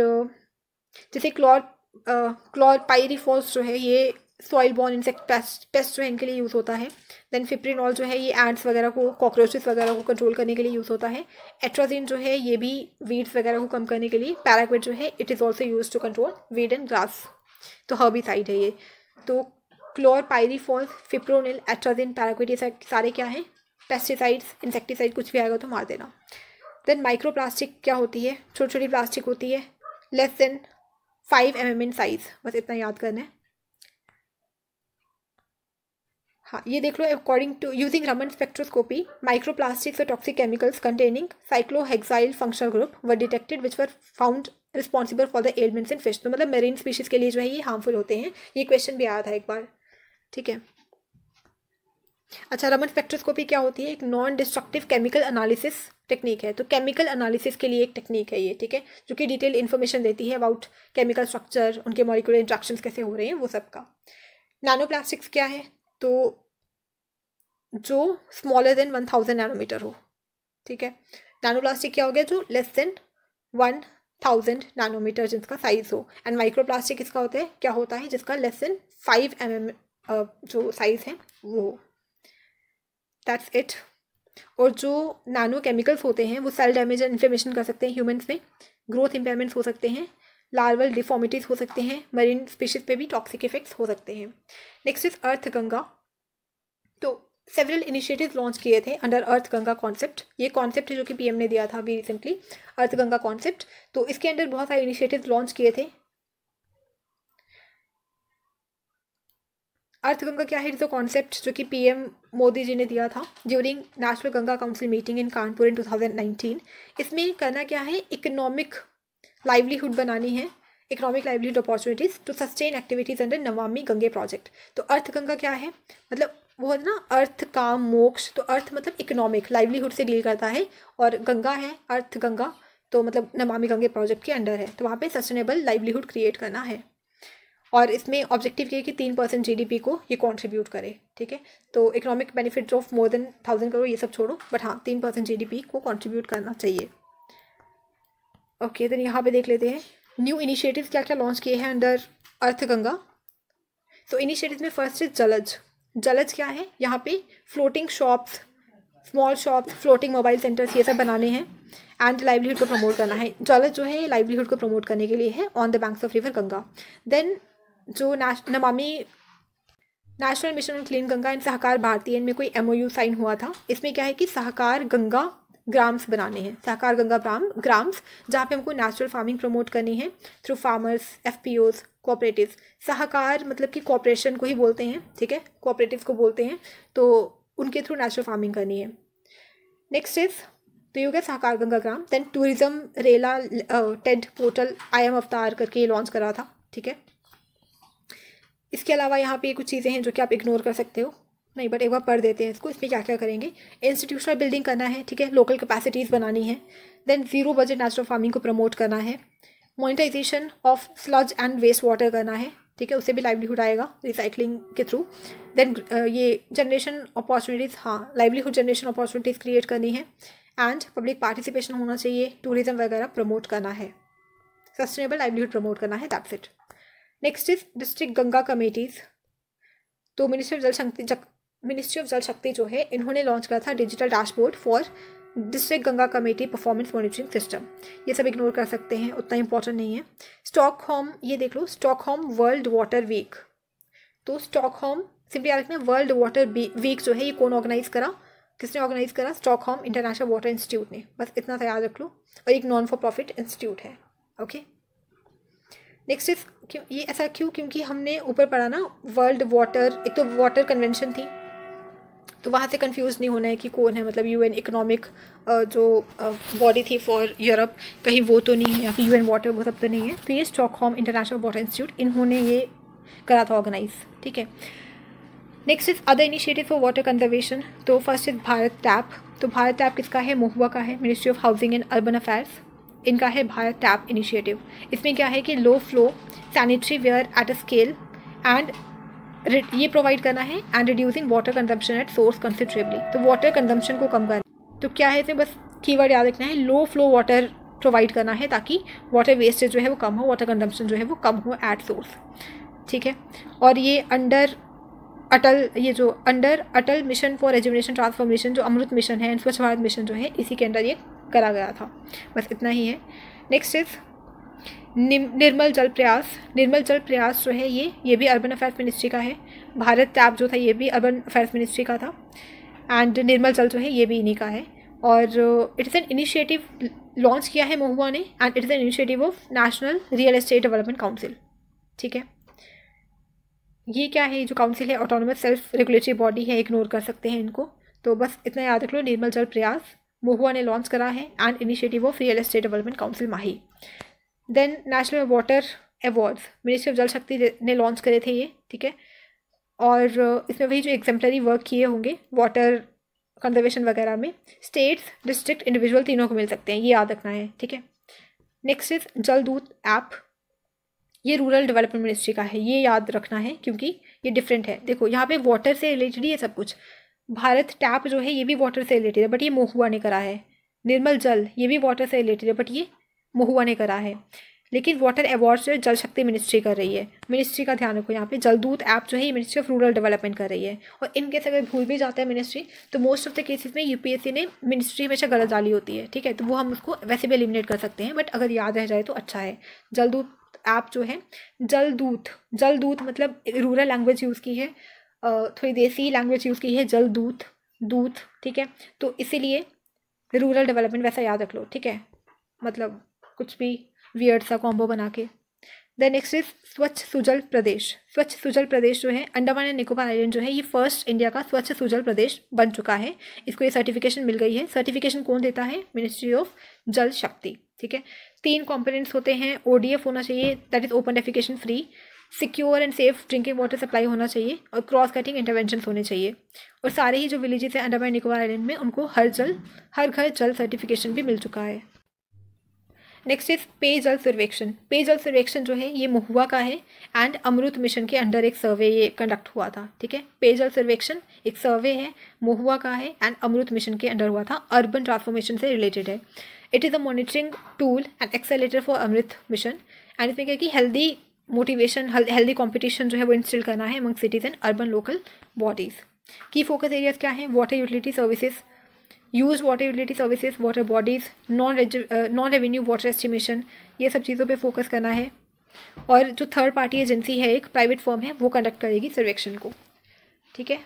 जैसे क्लोर क्लोर पायरीफॉल्स जो है ये soil borne insect pest pest जो है इनके लिए यूज़ होता है देन फिप्रिनॉल जो है ये एंट्स वगैरह को कॉकरोचेस वगैरह को कंट्रोल करने के लिए यूज़ होता है एट्राजिन जो है ये भी वीड्स वगैरह को कम करने के लिए पैराक्विट जो है it is also used to control weed and grass तो हर्बिसाइड है ये तो क्लोर पायरीफॉस फिप्रोनिल एट्राजिन पैराक्विट ये सारे क्या हैं पेस्टिसाइड्स इंसेक्टिसाइड कुछ भी आएगा तो मार देना देन माइक्रो प्लास्टिक क्या होती है छोटी छोटी प्लास्टिक होती है less than five M M in size बस इतना याद करना है हाँ ये देख लो according to using Raman spectroscopy micro plastics और toxic chemicals containing cyclohexyl functional group were detected which were found responsible for the elements in fish तो मतलब मेरीन स्पीशीज़ के लिए जो है ये हार्मफुल होते हैं ये क्वेश्चन भी आया था एक बार ठीक है अच्छा रमन स्पेक्ट्रोस्कोपी क्या होती है एक non destructive chemical analysis technique है तो केमिकल एनालिसिस के लिए एक टेक्निक है ये ठीक है जो कि डिटेल इन्फॉर्मेशन देती है अबाउट केमिकल स्ट्रक्चर उनके मॉलिकुलर इंट्रैक्शन कैसे हो रहे हैं वो सब का नैनोप्लास्टिक्स क्या है तो जो smaller than one thousand nanometre हो ठीक है प्लास्टिक क्या हो गया जो less than one thousand nanometre जिसका साइज हो एंड माइक्रो प्लास्टिक इसका होता है क्या होता है जिसका less than five M M जो साइज़ हैं वो दैट्स इट और जो नानो केमिकल्स होते हैं वो सेल डैमेज एंड इन्फ्लेमेशन कर सकते हैं ह्यूमंस में ग्रोथ इम्पेयरमेंट्स हो सकते हैं लार्वल डिफॉर्मिटीज़ हो सकते हैं मरीन स्पीशीज़ पे भी टॉक्सिक इफेक्ट्स हो सकते हैं नेक्स्ट इज अर्थ गंगा तो सेवरल इनिशिएटिव्स लॉन्च किए थे अंडर अर्थ गंगा कॉन्सेप्ट ये कॉन्सेप्ट है जो कि पीएम ने दिया था अभी रिसेंटली अर्थ गंगा कॉन्सेप्ट तो इसके अंडर बहुत सारे इनिशिएटिव्स लॉन्च किए थे अर्थगंगा क्या है इज अ कॉन्सेप्ट जो कि पीएम मोदी जी ने दिया था during national Ganga council meeting in Kanpur in 2019 इसमें करना क्या है इकोनॉमिक लाइवलीहुड बनानी है economic livelihood opportunities to sustain activities under Namami Gange project तो अर्थगंगा क्या है मतलब वो है ना अर्थ काम मोक्ष तो अर्थ मतलब इकोनॉमिक लाइवलीहुड से डील करता है और गंगा है अर्थ गंगा तो मतलब नमामि गंगे प्रोजेक्ट के अंडर है तो वहाँ पे सस्टेनेबल लाइवलीहुड क्रिएट करना है और इसमें ऑब्जेक्टिव ये है कि तीन परसेंट जी को ये कॉन्ट्रीब्यूट करे ठीक है तो economic benefits of more than thousand crore ये सब छोड़ो बट हाँ तीन परसेंट जी को कॉन्ट्रीब्यूट करना चाहिए ओके देन यहाँ पे देख लेते हैं न्यू इनिशिएटिव क्या क्या लॉन्च किए हैं अंडर अर्थ गंगा तो इनिशिएटिव में फर्स्ट है जलज जलज क्या है यहाँ पे floating shops small shops floating mobile centres ये सब बनाने हैं एंड लाइवलीहुड को प्रमोट करना है जलज जो है लाइवलीहुड को प्रमोट करने के लिए है on the banks of river Ganga then जो Namami national mission on clean Ganga and Sahkar Bharati इनमें कोई एम साइन हुआ था इसमें क्या है कि सहकार गंगा ग्राम्स बनाने हैं सहकार गंगा ग्राम ग्राम्स जहाँ पे हमको नेचुरल फार्मिंग प्रमोट करनी है through farmers F P Os cooperative Sahkar मतलब कि कॉपरेशन को ही बोलते हैं ठीक है कोऑपरेटिव को बोलते हैं तो उनके थ्रू नेचुरल फार्मिंग करनी है नेक्स्ट इज तो ये हो गया सहकार गंगा ग्राम देन टूरिज्म रेला टेंट पोर्टल आई एम अवतार करके लॉन्च करा था ठीक है इसके अलावा यहाँ पे कुछ चीज़ें हैं जो कि आप इग्नोर कर सकते हो नहीं बट एक बार पढ़ देते हैं इसको इसमें क्या क्या करेंगे इंस्टीट्यूशनल बिल्डिंग करना है ठीक है लोकल कैपेसिटीज़ बनानी है then zero budget natural farming को प्रमोट करना है monetisation of sludge and waste water करना है ठीक है उससे भी लाइवलीहुड आएगा रिसाइकलिंग के थ्रू देन uh, ये जनरेशन अपॉर्चुनिटीज़ हाँ लाइवलीहुड जनरेशन अपॉर्चुनिटीज़ क्रिएट करनी है एंड पब्लिक पार्टिसिपेशन होना चाहिए टूरिज़्म वगैरह प्रमोट करना है सस्टेनेबल लाइवलीहुड प्रमोट करना है that's it next is district Ganga committees तो ministry of Jal Shakti ministry of Jal शक्ति जो है इन्होंने लॉन्च करा था digital dashboard for district Ganga committee performance monitoring system ये सब इग्नोर कर सकते हैं उतना इंपॉर्टेंट नहीं है स्टॉक होम ये देख लो Stockholm world water week तो स्टॉक होम सिंपली याद रखना वर्ल्ड वाटर वीक जो है ये कौन ऑर्गेनाइज करा किसने ऑर्गेनाइज करा Stockholm international water institute ने बस इतना सा याद रख लो और एक नॉन फॉर प्रॉफिट इंस्टीट्यूट है ओके okay? नेक्स्ट इज क्यों ये ऐसा क्यों क्योंकि हमने ऊपर पढ़ा ना वर्ल्ड वाटर एक तो वाटर कन्वेंशन थी तो वहाँ से कंफ्यूज नहीं होना है कि कौन है मतलब यूएन इकोनॉमिक जो बॉडी थी फॉर यूरोप कहीं वो तो नहीं है या फिर यू वाटर वो सब तो नहीं है तो ये स्टॉकहोम इंटरनेशनल वाटर इंस्टीट्यूट इन्होंने ये करा था ऑर्गेनाइज ठीक है next is other initiative for water conservation तो फर्स्ट इज भारत टैप तो भारत टैप किसका है महुआ का है ministry of housing and urban affairs इनका है भारत टैप इनिशिएटिव इसमें क्या है कि low flow sanitary ware at a scale and ये प्रोवाइड करना है and reducing water consumption at source considerably तो वाटर कंजम्पशन को कम करना तो क्या है इसमें बस कीवर्ड याद रखना है लो फ्लो वाटर प्रोवाइड करना है ताकि वाटर वेस्टेज जो है वो कम हो वाटर कंजम्पशन जो है वो कम हो एट सोर्स ठीक है और ये अंडर अटल ये जो under Atal mission for education transformation जो अमृत मिशन है स्वच्छ भारत मिशन जो है इसी के अंडर ये करा गया था बस इतना ही है नेक्स्ट इज़ निर्मल जल प्रयास निर्मल जल प्रयास जो है ये ये भी अर्बन अफेयर्स मिनिस्ट्री का है भारत टैप जो था ये भी अर्बन अफेयर्स मिनिस्ट्री का था एंड निर्मल जल जो है ये भी इन्हीं का है और it is an initiative launch किया है महुआ ने and it is an initiative of national real estate development council ठीक है ये क्या है जो काउंसिल है ऑटोनोमस सेल्फ रेगुलेटरी बॉडी है इग्नोर कर सकते हैं इनको तो बस इतना याद रख लो निर्मल जल प्रयास महुआ ने लॉन्च करा है and initiative of real estate development council माही then national water awards ministry of Jal Shakti ने लॉन्च करे थे ये ठीक है और uh, इसमें वही जो एग्जाम्पलरी वर्क किए होंगे वाटर कंजर्वेशन वगैरह में स्टेट्स डिस्ट्रिक्ट इंडिविजुअल तीनों को मिल सकते हैं ये याद रखना है ठीक है नेक्स्ट इज जल दूत ऐप ये रूरल डेवलपमेंट मिनिस्ट्री का है ये याद रखना है क्योंकि ये डिफरेंट है देखो यहाँ पे वाटर से रिलेटेड ही है सब कुछ भारत टैप जो है ये भी वाटर से रिलेटेड है बट ये महुआ ने करा है निर्मल जल ये भी वाटर से रिलेटेड है बट ये महुआ ने करा है लेकिन वाटर अवार्ड जो है जल शक्ति मिनिस्ट्री कर रही है मिनिस्ट्री का ध्यान रखो यहाँ पे जलदूत ऐप जो है ये मिनिस्ट्री ऑफ रूरल डेवलपमेंट कर रही है और इन केस अगर भूल भी जाता है मिनिस्ट्री तो मोस्ट ऑफ द केसेस में यूपीएससी ने मिनिस्ट्री हमेशा गलत डाली होती है ठीक है तो वो हम उसको वैसे भी एलिमिनेट कर सकते हैं बट अगर याद रह जाए तो अच्छा है जलदूत ऐप जो है जलदूत जलदूत मतलब रूरल लैंग्वेज यूज़ की है थोड़ी देसी लैंग्वेज यूज़ की है जल दूत दूत ठीक है तो इसीलिए रूरल डेवलपमेंट वैसा याद रख लो ठीक है मतलब कुछ भी वियर्ड सा कॉम्बो बना के द नेक्स्ट इज स्वच्छ सुजल प्रदेश स्वच्छ सुजल प्रदेश जो है अंडमान एंड निकोबार आइलैंड जो है ये फर्स्ट इंडिया का स्वच्छ सुजल प्रदेश बन चुका है इसको ये सर्टिफिकेशन मिल गई है सर्टिफिकेशन कौन देता है मिनिस्ट्री ऑफ जल शक्ति ठीक है तीन कॉम्पोनेंट्स होते हैं ओडीएफ होना चाहिए that is open defecation free secure and safe drinking water supply होना चाहिए और क्रॉस कटिंग इंटरवेंशन होने चाहिए और सारे ही जो विलेजेस हैं अंडमान निकोबार आइलैंड में उनको हर जल हर घर जल सर्टिफिकेशन भी मिल चुका है नेक्स्ट इज पेयजल सर्वेक्षण पेयजल सर्वेक्षण जो है ये महुआ का है एंड अमृत मिशन के अंडर एक सर्वे ये कंडक्ट हुआ था ठीक है पेयजल सर्वेक्षण एक सर्वे है महुआ का है एंड अमृत मिशन के अंडर हुआ था अर्बन ट्रांसफॉर्मेशन से रिलेटेड है it is a monitoring tool and accelerator for Amrit mission and इसमें क्या कि हेल्दी मोटिवेशन हेल्दी कॉम्पिटिशन जो है वो इंस्टिल करना है among cities and urban local bodies की फोकस एरियाज क्या हैं water utility services use water utility services water bodies non non revenue water estimation ये सब चीज़ों पे फोकस करना है और जो थर्ड पार्टी एजेंसी है एक प्राइवेट फॉर्म है वो कंडक्ट करेगी सर्वेक्षण को ठीक है